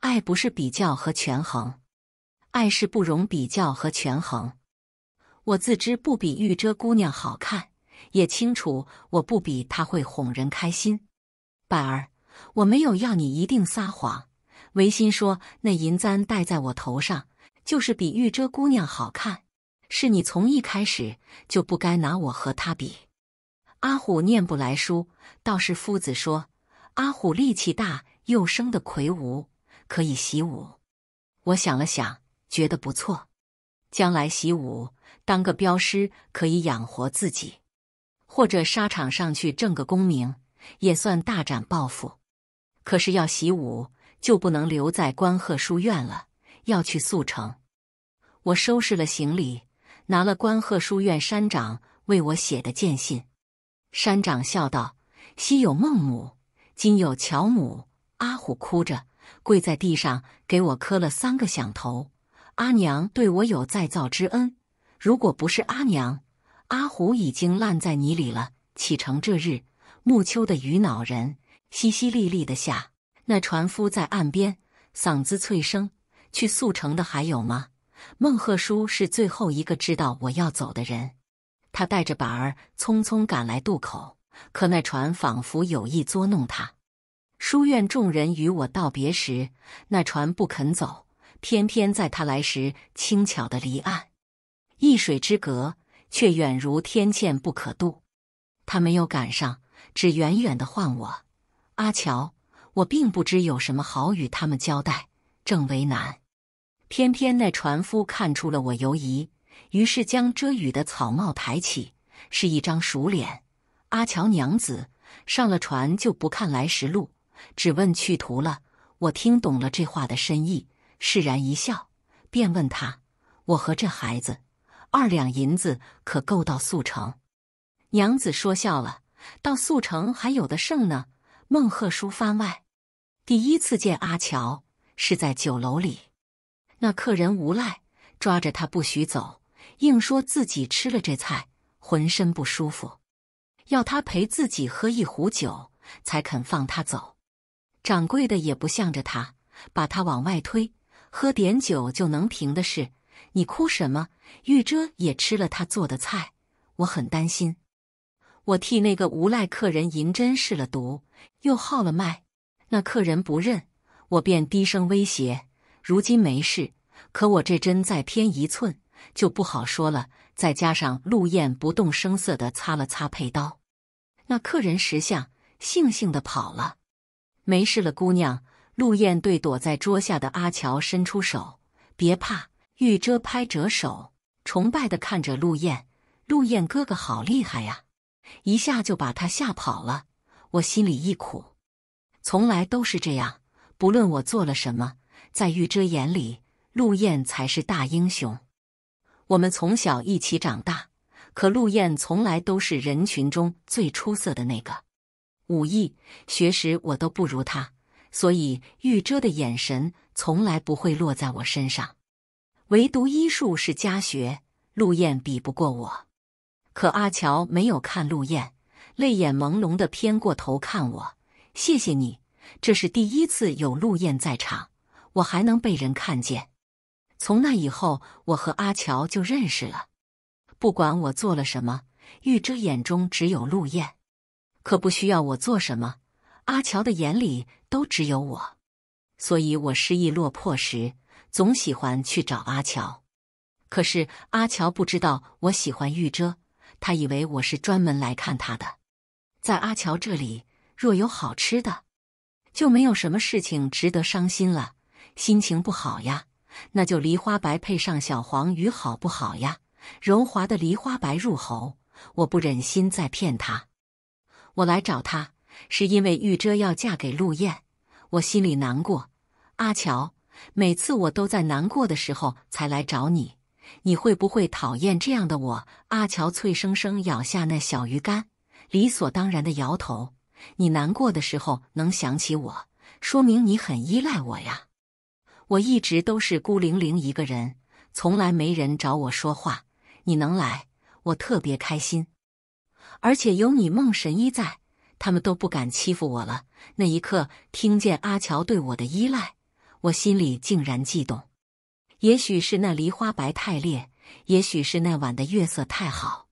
爱不是比较和权衡，爱是不容比较和权衡。我自知不比玉遮姑娘好看，也清楚我不比她会哄人开心。百儿，我没有要你一定撒谎，唯心说那银簪戴在我头上。就是比玉遮姑娘好看，是你从一开始就不该拿我和她比。阿虎念不来书，倒是夫子说阿虎力气大，又生的魁梧，可以习武。我想了想，觉得不错，将来习武当个镖师可以养活自己，或者沙场上去挣个功名，也算大展抱负。可是要习武，就不能留在关鹤书院了。要去速成，我收拾了行李，拿了关鹤书院山长为我写的荐信。山长笑道：“昔有孟母，今有乔母。”阿虎哭着跪在地上，给我磕了三个响头。阿娘对我有再造之恩，如果不是阿娘，阿虎已经烂在泥里了。启程这日，暮秋的雨恼人，淅淅沥沥的下。那船夫在岸边，嗓子脆声。去速成的还有吗？孟鹤书是最后一个知道我要走的人，他带着板儿匆匆赶来渡口，可那船仿佛有意捉弄他。书院众人与我道别时，那船不肯走，偏偏在他来时轻巧的离岸。一水之隔，却远如天堑不可渡。他没有赶上，只远远的唤我：“阿乔。”我并不知有什么好与他们交代。正为难，偏偏那船夫看出了我犹疑，于是将遮雨的草帽抬起，是一张熟脸。阿乔娘子上了船就不看来时路，只问去途了。我听懂了这话的深意，释然一笑，便问他：“我和这孩子，二两银子可够到速成？”娘子说笑了，到速成还有的剩呢。孟鹤书番外，第一次见阿乔。是在酒楼里，那客人无赖，抓着他不许走，硬说自己吃了这菜浑身不舒服，要他陪自己喝一壶酒才肯放他走。掌柜的也不向着他，把他往外推。喝点酒就能停的事，你哭什么？玉哲也吃了他做的菜，我很担心。我替那个无赖客人银针试了毒，又号了脉，那客人不认。我便低声威胁，如今没事，可我这针再偏一寸就不好说了。再加上陆燕不动声色的擦了擦佩刀，那客人识相，悻悻的跑了。没事了，姑娘。陆燕对躲在桌下的阿乔伸出手：“别怕。”玉遮拍着手，崇拜的看着陆燕。陆燕哥哥好厉害呀，一下就把他吓跑了。”我心里一苦，从来都是这样。不论我做了什么，在玉哲眼里，陆雁才是大英雄。我们从小一起长大，可陆雁从来都是人群中最出色的那个。武艺、学识我都不如他，所以玉哲的眼神从来不会落在我身上。唯独医术是家学，陆雁比不过我。可阿乔没有看陆雁，泪眼朦胧的偏过头看我，谢谢你。这是第一次有陆雁在场，我还能被人看见。从那以后，我和阿乔就认识了。不管我做了什么，玉芝眼中只有陆雁，可不需要我做什么，阿乔的眼里都只有我。所以，我失意落魄时，总喜欢去找阿乔。可是阿乔不知道我喜欢玉遮，他以为我是专门来看他的。在阿乔这里，若有好吃的。就没有什么事情值得伤心了，心情不好呀，那就梨花白配上小黄鱼好不好呀？柔滑的梨花白入喉，我不忍心再骗他。我来找他是因为玉遮要嫁给陆雁，我心里难过。阿乔，每次我都在难过的时候才来找你，你会不会讨厌这样的我？阿乔脆生生咬下那小鱼干，理所当然的摇头。你难过的时候能想起我，说明你很依赖我呀。我一直都是孤零零一个人，从来没人找我说话。你能来，我特别开心。而且有你梦神医在，他们都不敢欺负我了。那一刻，听见阿乔对我的依赖，我心里竟然悸动。也许是那梨花白太烈，也许是那晚的月色太好，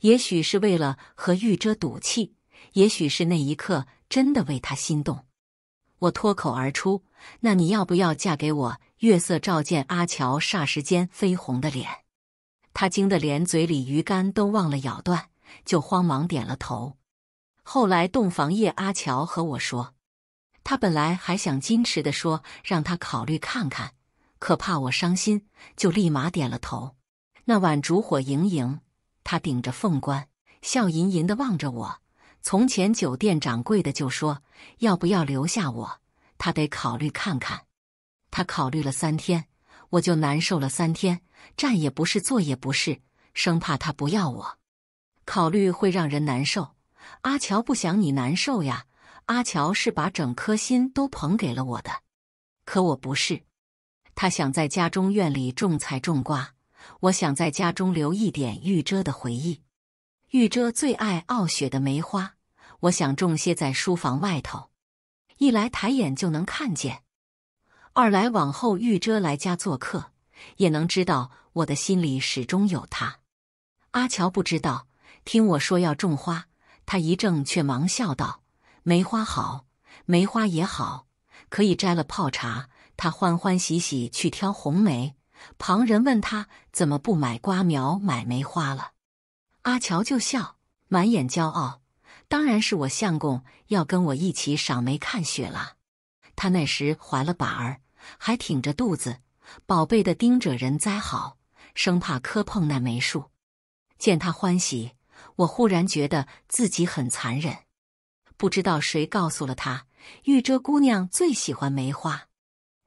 也许是为了和玉遮赌气。也许是那一刻真的为他心动，我脱口而出：“那你要不要嫁给我？”月色照见阿乔霎时间绯红的脸，他惊得连嘴里鱼竿都忘了咬断，就慌忙点了头。后来洞房夜，阿乔和我说，他本来还想矜持的说让他考虑看看，可怕我伤心，就立马点了头。那晚烛火盈盈，他顶着凤冠，笑吟吟的望着我。从前酒店掌柜的就说要不要留下我，他得考虑看看。他考虑了三天，我就难受了三天，站也不是，坐也不是，生怕他不要我。考虑会让人难受。阿乔不想你难受呀，阿乔是把整颗心都捧给了我的，可我不是。他想在家中院里种菜种瓜，我想在家中留一点玉遮的回忆。玉遮最爱傲雪的梅花，我想种些在书房外头，一来抬眼就能看见，二来往后玉遮来家做客，也能知道我的心里始终有他。阿乔不知道，听我说要种花，他一怔，却忙笑道：“梅花好，梅花也好，可以摘了泡茶。”他欢欢喜喜去挑红梅，旁人问他怎么不买瓜苗，买梅花了。阿乔就笑，满眼骄傲。当然是我相公要跟我一起赏梅看雪了。他那时怀了把儿，还挺着肚子，宝贝的盯着人栽好，生怕磕碰那梅树。见他欢喜，我忽然觉得自己很残忍。不知道谁告诉了他，玉遮姑娘最喜欢梅花。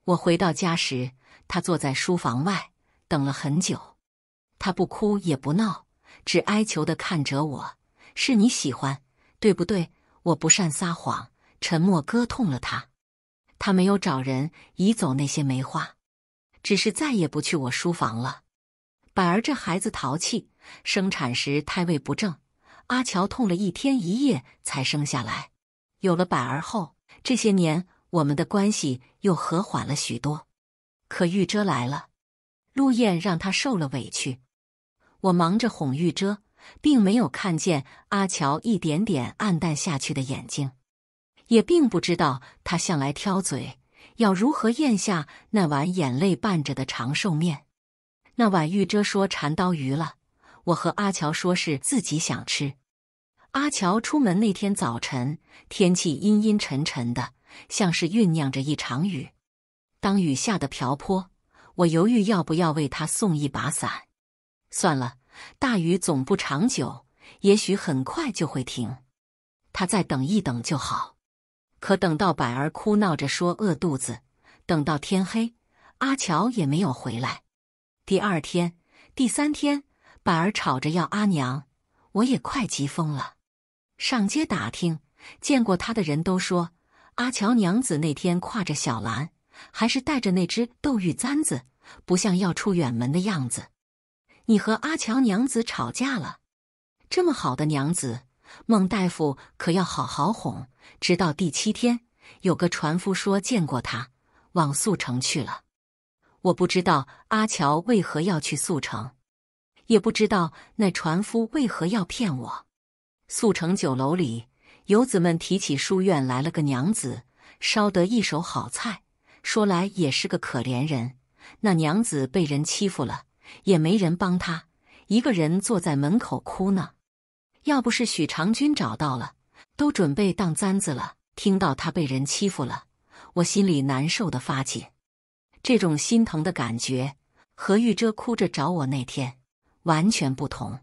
我回到家时，她坐在书房外等了很久。她不哭也不闹。只哀求的看着我，是你喜欢，对不对？我不善撒谎，沉默割痛了他。他没有找人移走那些梅花，只是再也不去我书房了。百儿这孩子淘气，生产时胎位不正，阿乔痛了一天一夜才生下来。有了百儿后，这些年我们的关系又和缓了许多。可玉哲来了，陆雁让他受了委屈。我忙着哄玉遮，并没有看见阿乔一点点暗淡下去的眼睛，也并不知道他向来挑嘴，要如何咽下那碗眼泪伴着的长寿面。那晚玉遮说馋刀鱼了，我和阿乔说是自己想吃。阿乔出门那天早晨，天气阴阴沉沉的，像是酝酿着一场雨。当雨下的瓢泼，我犹豫要不要为他送一把伞。算了，大雨总不长久，也许很快就会停。他再等一等就好。可等到板儿哭闹着说饿肚子，等到天黑，阿乔也没有回来。第二天、第三天，板儿吵着要阿娘，我也快急疯了。上街打听，见过他的人都说，阿乔娘子那天挎着小篮，还是带着那只豆玉簪子，不像要出远门的样子。你和阿乔娘子吵架了，这么好的娘子，孟大夫可要好好哄。直到第七天，有个船夫说见过他往宿城去了。我不知道阿乔为何要去宿城，也不知道那船夫为何要骗我。宿城酒楼里，游子们提起书院来了个娘子，烧得一手好菜，说来也是个可怜人。那娘子被人欺负了。也没人帮他，一个人坐在门口哭呢。要不是许长军找到了，都准备当簪子了。听到他被人欺负了，我心里难受的发紧。这种心疼的感觉，和玉哲哭着找我那天完全不同。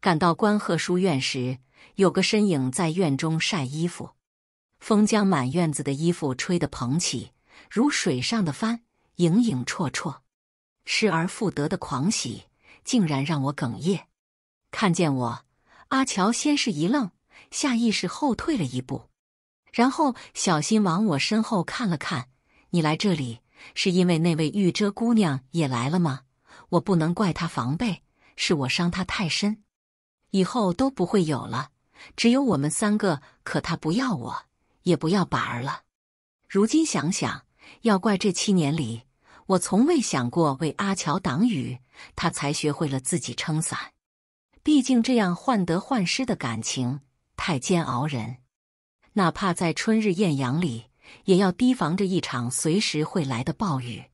赶到关鹤书院时，有个身影在院中晒衣服，风将满院子的衣服吹得蓬起，如水上的帆，影影绰绰。失而复得的狂喜，竟然让我哽咽。看见我，阿乔先是一愣，下意识后退了一步，然后小心往我身后看了看。你来这里是因为那位玉遮姑娘也来了吗？我不能怪她防备，是我伤她太深。以后都不会有了，只有我们三个。可她不要我，也不要板儿了。如今想想，要怪这七年里。我从未想过为阿乔挡雨，他才学会了自己撑伞。毕竟这样患得患失的感情太煎熬人，哪怕在春日艳阳里，也要提防着一场随时会来的暴雨。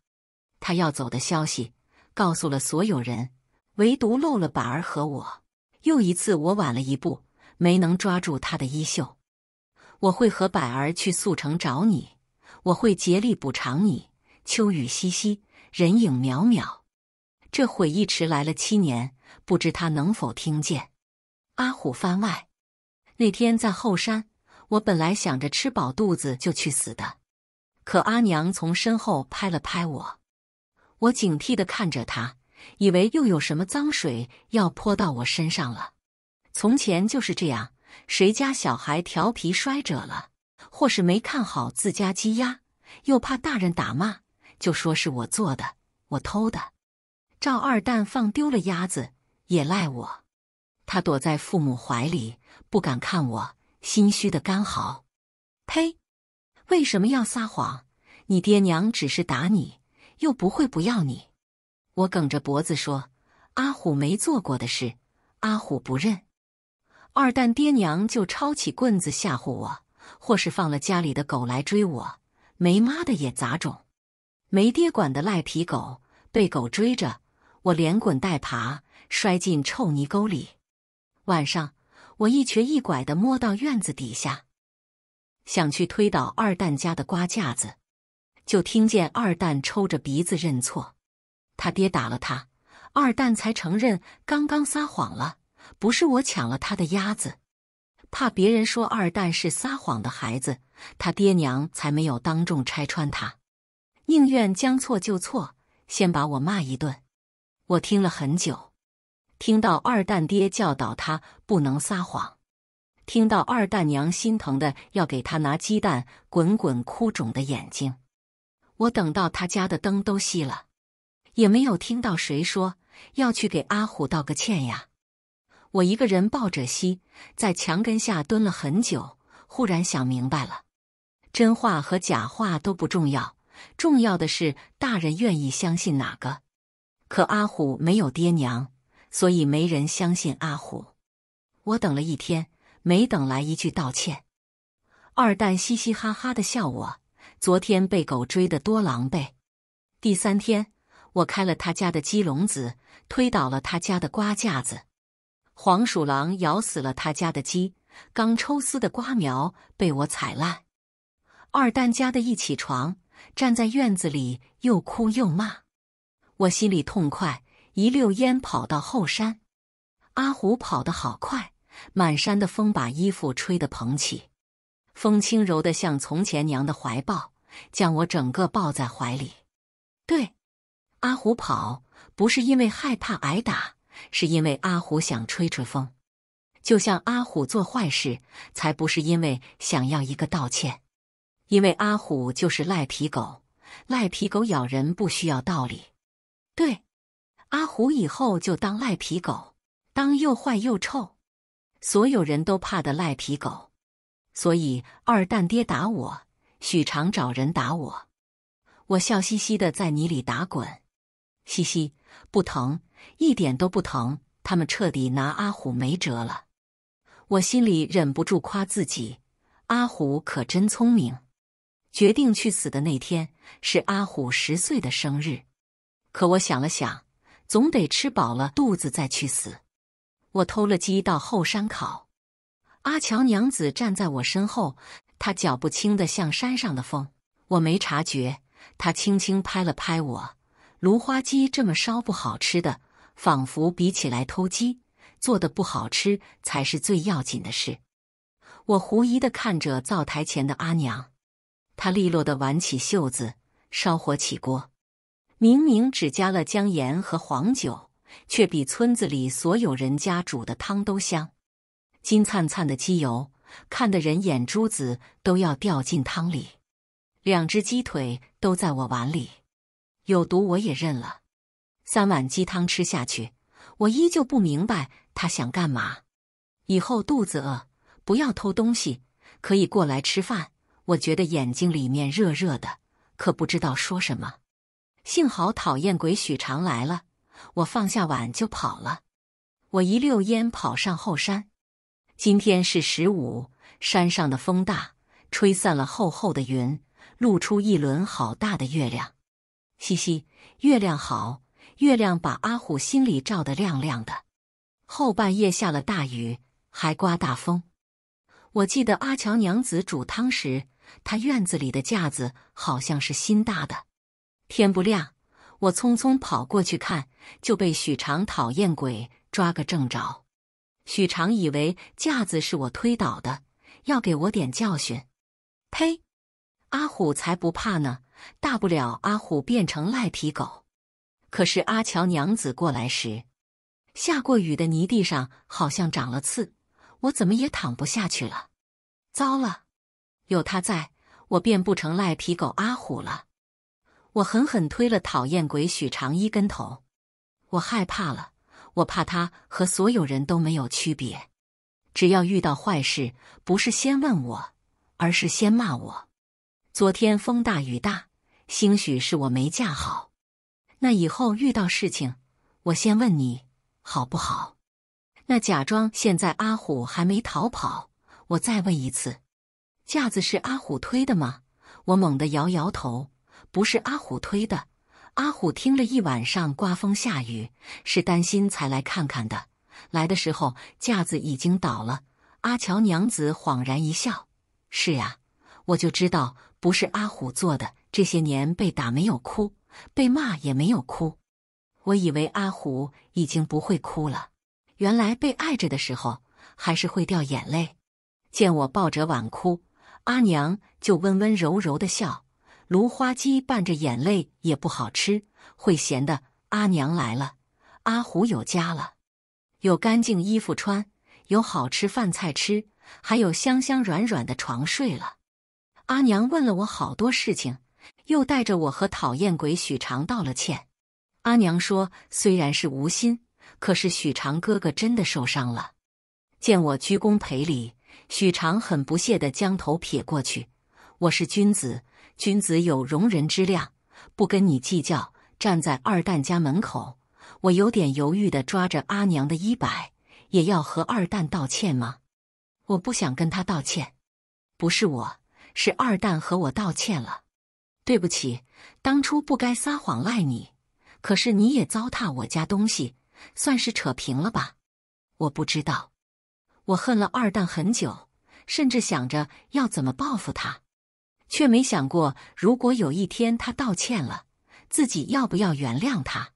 他要走的消息告诉了所有人，唯独漏了板儿和我。又一次，我晚了一步，没能抓住他的衣袖。我会和板儿去速城找你，我会竭力补偿你。秋雨淅淅，人影渺渺。这悔意迟来了七年，不知他能否听见。阿虎番外，那天在后山，我本来想着吃饱肚子就去死的，可阿娘从身后拍了拍我，我警惕的看着她，以为又有什么脏水要泼到我身上了。从前就是这样，谁家小孩调皮摔折了，或是没看好自家鸡鸭，又怕大人打骂。就说是我做的，我偷的。赵二蛋放丢了鸭子也赖我，他躲在父母怀里不敢看我，心虚的干嚎。呸！为什么要撒谎？你爹娘只是打你，又不会不要你。我梗着脖子说：“阿虎没做过的事，阿虎不认。”二蛋爹娘就抄起棍子吓唬我，或是放了家里的狗来追我。没妈的也杂种。没爹管的赖皮狗被狗追着，我连滚带爬摔进臭泥沟里。晚上，我一瘸一拐的摸到院子底下，想去推倒二蛋家的瓜架子，就听见二蛋抽着鼻子认错，他爹打了他，二蛋才承认刚刚撒谎了，不是我抢了他的鸭子，怕别人说二蛋是撒谎的孩子，他爹娘才没有当众拆穿他。宁愿将错就错，先把我骂一顿。我听了很久，听到二蛋爹教导他不能撒谎，听到二蛋娘心疼的要给他拿鸡蛋，滚滚哭肿的眼睛。我等到他家的灯都熄了，也没有听到谁说要去给阿虎道个歉呀。我一个人抱着膝，在墙根下蹲了很久，忽然想明白了，真话和假话都不重要。重要的是大人愿意相信哪个？可阿虎没有爹娘，所以没人相信阿虎。我等了一天，没等来一句道歉。二蛋嘻嘻哈哈的笑我，昨天被狗追的多狼狈。第三天，我开了他家的鸡笼子，推倒了他家的瓜架子，黄鼠狼咬死了他家的鸡，刚抽丝的瓜苗被我踩烂。二蛋家的一起床。站在院子里又哭又骂，我心里痛快，一溜烟跑到后山。阿虎跑得好快，满山的风把衣服吹得蓬起，风轻柔的像从前娘的怀抱，将我整个抱在怀里。对，阿虎跑不是因为害怕挨打，是因为阿虎想吹吹风。就像阿虎做坏事，才不是因为想要一个道歉。因为阿虎就是赖皮狗，赖皮狗咬人不需要道理。对，阿虎以后就当赖皮狗，当又坏又臭，所有人都怕的赖皮狗。所以二蛋爹打我，许常找人打我，我笑嘻嘻的在泥里打滚，嘻嘻，不疼，一点都不疼。他们彻底拿阿虎没辙了。我心里忍不住夸自己：阿虎可真聪明。决定去死的那天是阿虎十岁的生日，可我想了想，总得吃饱了肚子再去死。我偷了鸡到后山烤，阿乔娘子站在我身后，她脚步轻的像山上的风，我没察觉。她轻轻拍了拍我，芦花鸡这么烧不好吃的，仿佛比起来偷鸡做的不好吃才是最要紧的事。我狐疑的看着灶台前的阿娘。他利落的挽起袖子，烧火起锅。明明只加了姜盐和黄酒，却比村子里所有人家煮的汤都香。金灿灿的鸡油看得人眼珠子都要掉进汤里。两只鸡腿都在我碗里，有毒我也认了。三碗鸡汤吃下去，我依旧不明白他想干嘛。以后肚子饿不要偷东西，可以过来吃饭。我觉得眼睛里面热热的，可不知道说什么。幸好讨厌鬼许常来了，我放下碗就跑了。我一溜烟跑上后山。今天是十五，山上的风大，吹散了厚厚的云，露出一轮好大的月亮。嘻嘻，月亮好，月亮把阿虎心里照得亮亮的。后半夜下了大雨，还刮大风。我记得阿乔娘子煮汤时。他院子里的架子好像是新搭的，天不亮，我匆匆跑过去看，就被许常讨厌鬼抓个正着。许常以为架子是我推倒的，要给我点教训。呸！阿虎才不怕呢，大不了阿虎变成赖皮狗。可是阿乔娘子过来时，下过雨的泥地上好像长了刺，我怎么也躺不下去了。糟了！有他在我便不成赖皮狗阿虎了。我狠狠推了讨厌鬼许长一跟头。我害怕了，我怕他和所有人都没有区别。只要遇到坏事，不是先问我，而是先骂我。昨天风大雨大，兴许是我没架好。那以后遇到事情，我先问你好不好？那假装现在阿虎还没逃跑，我再问一次。架子是阿虎推的吗？我猛地摇摇头，不是阿虎推的。阿虎听了一晚上刮风下雨，是担心才来看看的。来的时候架子已经倒了。阿乔娘子恍然一笑：“是呀，我就知道不是阿虎做的。这些年被打没有哭，被骂也没有哭。我以为阿虎已经不会哭了，原来被爱着的时候还是会掉眼泪。”见我抱着碗哭。阿娘就温温柔柔的笑，芦花鸡伴着眼泪也不好吃，会咸的。阿娘来了，阿虎有家了，有干净衣服穿，有好吃饭菜吃，还有香香软软的床睡了。阿娘问了我好多事情，又带着我和讨厌鬼许长道了歉。阿娘说，虽然是无心，可是许长哥哥真的受伤了，见我鞠躬赔礼。许常很不屑地将头撇过去。我是君子，君子有容人之量，不跟你计较。站在二蛋家门口，我有点犹豫地抓着阿娘的衣摆，也要和二蛋道歉吗？我不想跟他道歉，不是我，是二蛋和我道歉了。对不起，当初不该撒谎赖你，可是你也糟蹋我家东西，算是扯平了吧？我不知道。我恨了二蛋很久，甚至想着要怎么报复他，却没想过，如果有一天他道歉了，自己要不要原谅他？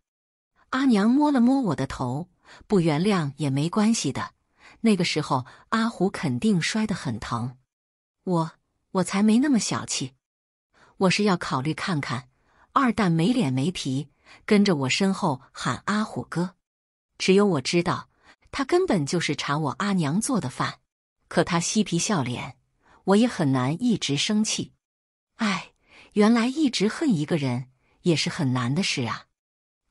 阿娘摸了摸我的头，不原谅也没关系的。那个时候阿虎肯定摔得很疼，我我才没那么小气，我是要考虑看看。二蛋没脸没皮，跟着我身后喊阿虎哥，只有我知道。他根本就是馋我阿娘做的饭，可他嬉皮笑脸，我也很难一直生气。哎，原来一直恨一个人也是很难的事啊。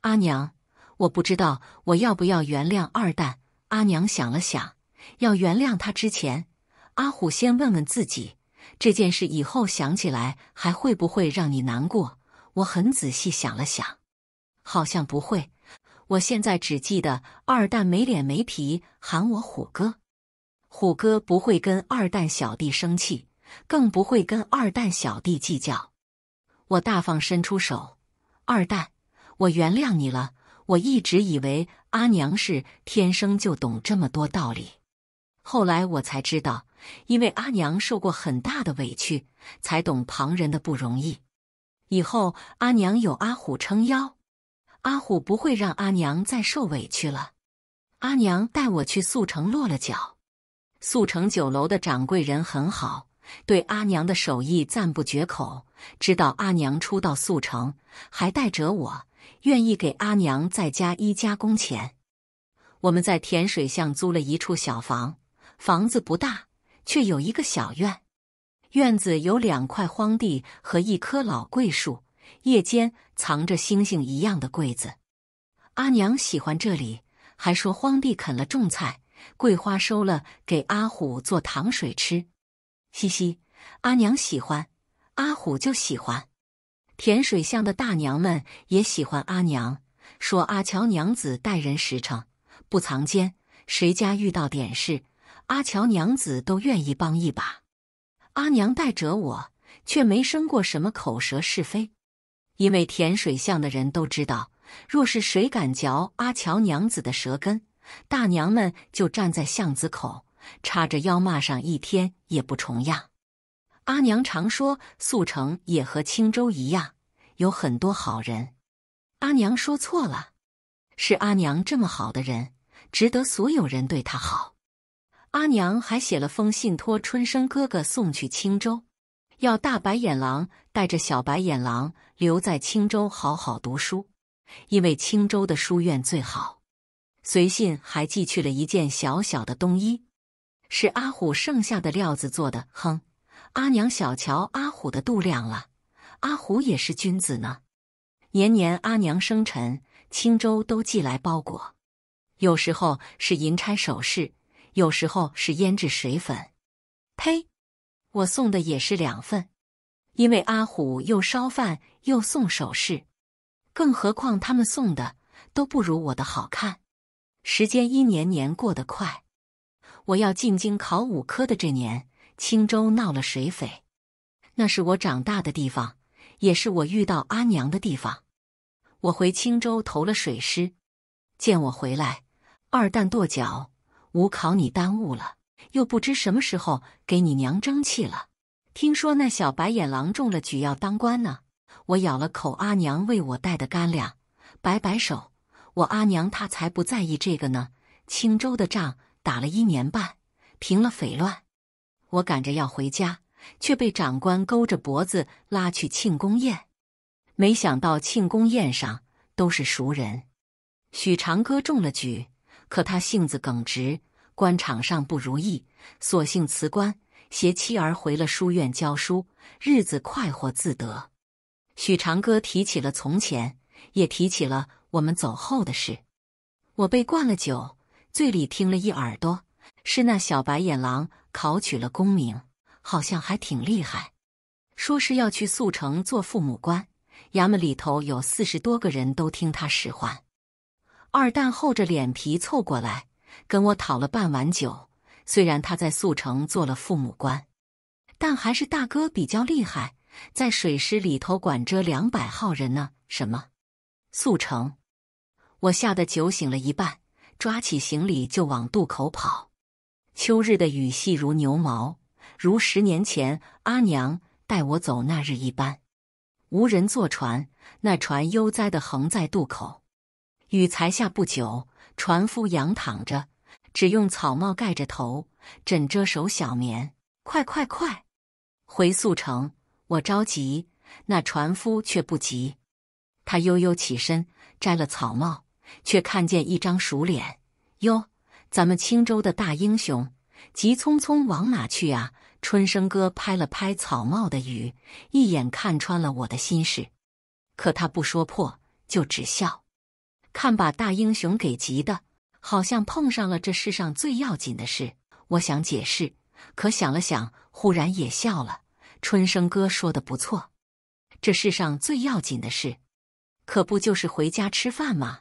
阿娘，我不知道我要不要原谅二蛋。阿娘想了想，要原谅他之前，阿虎先问问自己，这件事以后想起来还会不会让你难过？我很仔细想了想，好像不会。我现在只记得二蛋没脸没皮喊我虎哥，虎哥不会跟二蛋小弟生气，更不会跟二蛋小弟计较。我大方伸出手，二蛋，我原谅你了。我一直以为阿娘是天生就懂这么多道理，后来我才知道，因为阿娘受过很大的委屈，才懂旁人的不容易。以后阿娘有阿虎撑腰。阿虎不会让阿娘再受委屈了。阿娘带我去速成落了脚，速成酒楼的掌柜人很好，对阿娘的手艺赞不绝口。知道阿娘初到速成，还带着我，愿意给阿娘在家一家工钱。我们在甜水巷租了一处小房，房子不大，却有一个小院，院子有两块荒地和一棵老桂树，夜间。藏着星星一样的柜子，阿娘喜欢这里，还说荒地啃了种菜，桂花收了给阿虎做糖水吃。嘻嘻，阿娘喜欢，阿虎就喜欢。甜水巷的大娘们也喜欢阿娘，说阿乔娘子待人实诚，不藏奸，谁家遇到点事，阿乔娘子都愿意帮一把。阿娘带着我，却没生过什么口舌是非。因为甜水巷的人都知道，若是谁敢嚼阿乔娘子的舌根，大娘们就站在巷子口，叉着腰骂上一天也不重样。阿娘常说，速成也和青州一样，有很多好人。阿娘说错了，是阿娘这么好的人，值得所有人对她好。阿娘还写了封信，托春生哥哥送去青州，要大白眼狼。带着小白眼狼留在青州好好读书，因为青州的书院最好。随信还寄去了一件小小的冬衣，是阿虎剩下的料子做的。哼，阿娘小瞧阿虎的度量了，阿虎也是君子呢。年年阿娘生辰，青州都寄来包裹，有时候是银钗首饰，有时候是胭脂水粉。呸，我送的也是两份。因为阿虎又烧饭又送首饰，更何况他们送的都不如我的好看。时间一年年过得快，我要进京考武科的这年，青州闹了水匪，那是我长大的地方，也是我遇到阿娘的地方。我回青州投了水师，见我回来，二蛋跺脚：五考你耽误了，又不知什么时候给你娘争气了。听说那小白眼狼中了举要当官呢，我咬了口阿娘为我带的干粮，摆摆手，我阿娘她才不在意这个呢。青州的仗打了一年半，平了匪乱，我赶着要回家，却被长官勾着脖子拉去庆功宴。没想到庆功宴上都是熟人，许长歌中了举，可他性子耿直，官场上不如意，索性辞官。携妻儿回了书院教书，日子快活自得。许长歌提起了从前，也提起了我们走后的事。我被灌了酒，醉里听了一耳朵，是那小白眼狼考取了功名，好像还挺厉害。说是要去速成做父母官，衙门里头有四十多个人都听他使唤。二蛋厚着脸皮凑过来，跟我讨了半碗酒。虽然他在速成做了父母官，但还是大哥比较厉害，在水师里头管着两百号人呢。什么？速成？我吓得酒醒了一半，抓起行李就往渡口跑。秋日的雨细如牛毛，如十年前阿娘带我走那日一般。无人坐船，那船悠哉的横在渡口。雨才下不久，船夫仰躺着。只用草帽盖着头，枕着手小眠。快快快，回宿城！我着急，那船夫却不急。他悠悠起身，摘了草帽，却看见一张熟脸。哟，咱们青州的大英雄，急匆匆往哪去啊？春生哥拍了拍草帽的雨，一眼看穿了我的心事，可他不说破，就只笑。看把大英雄给急的。好像碰上了这世上最要紧的事，我想解释，可想了想，忽然也笑了。春生哥说的不错，这世上最要紧的事，可不就是回家吃饭吗？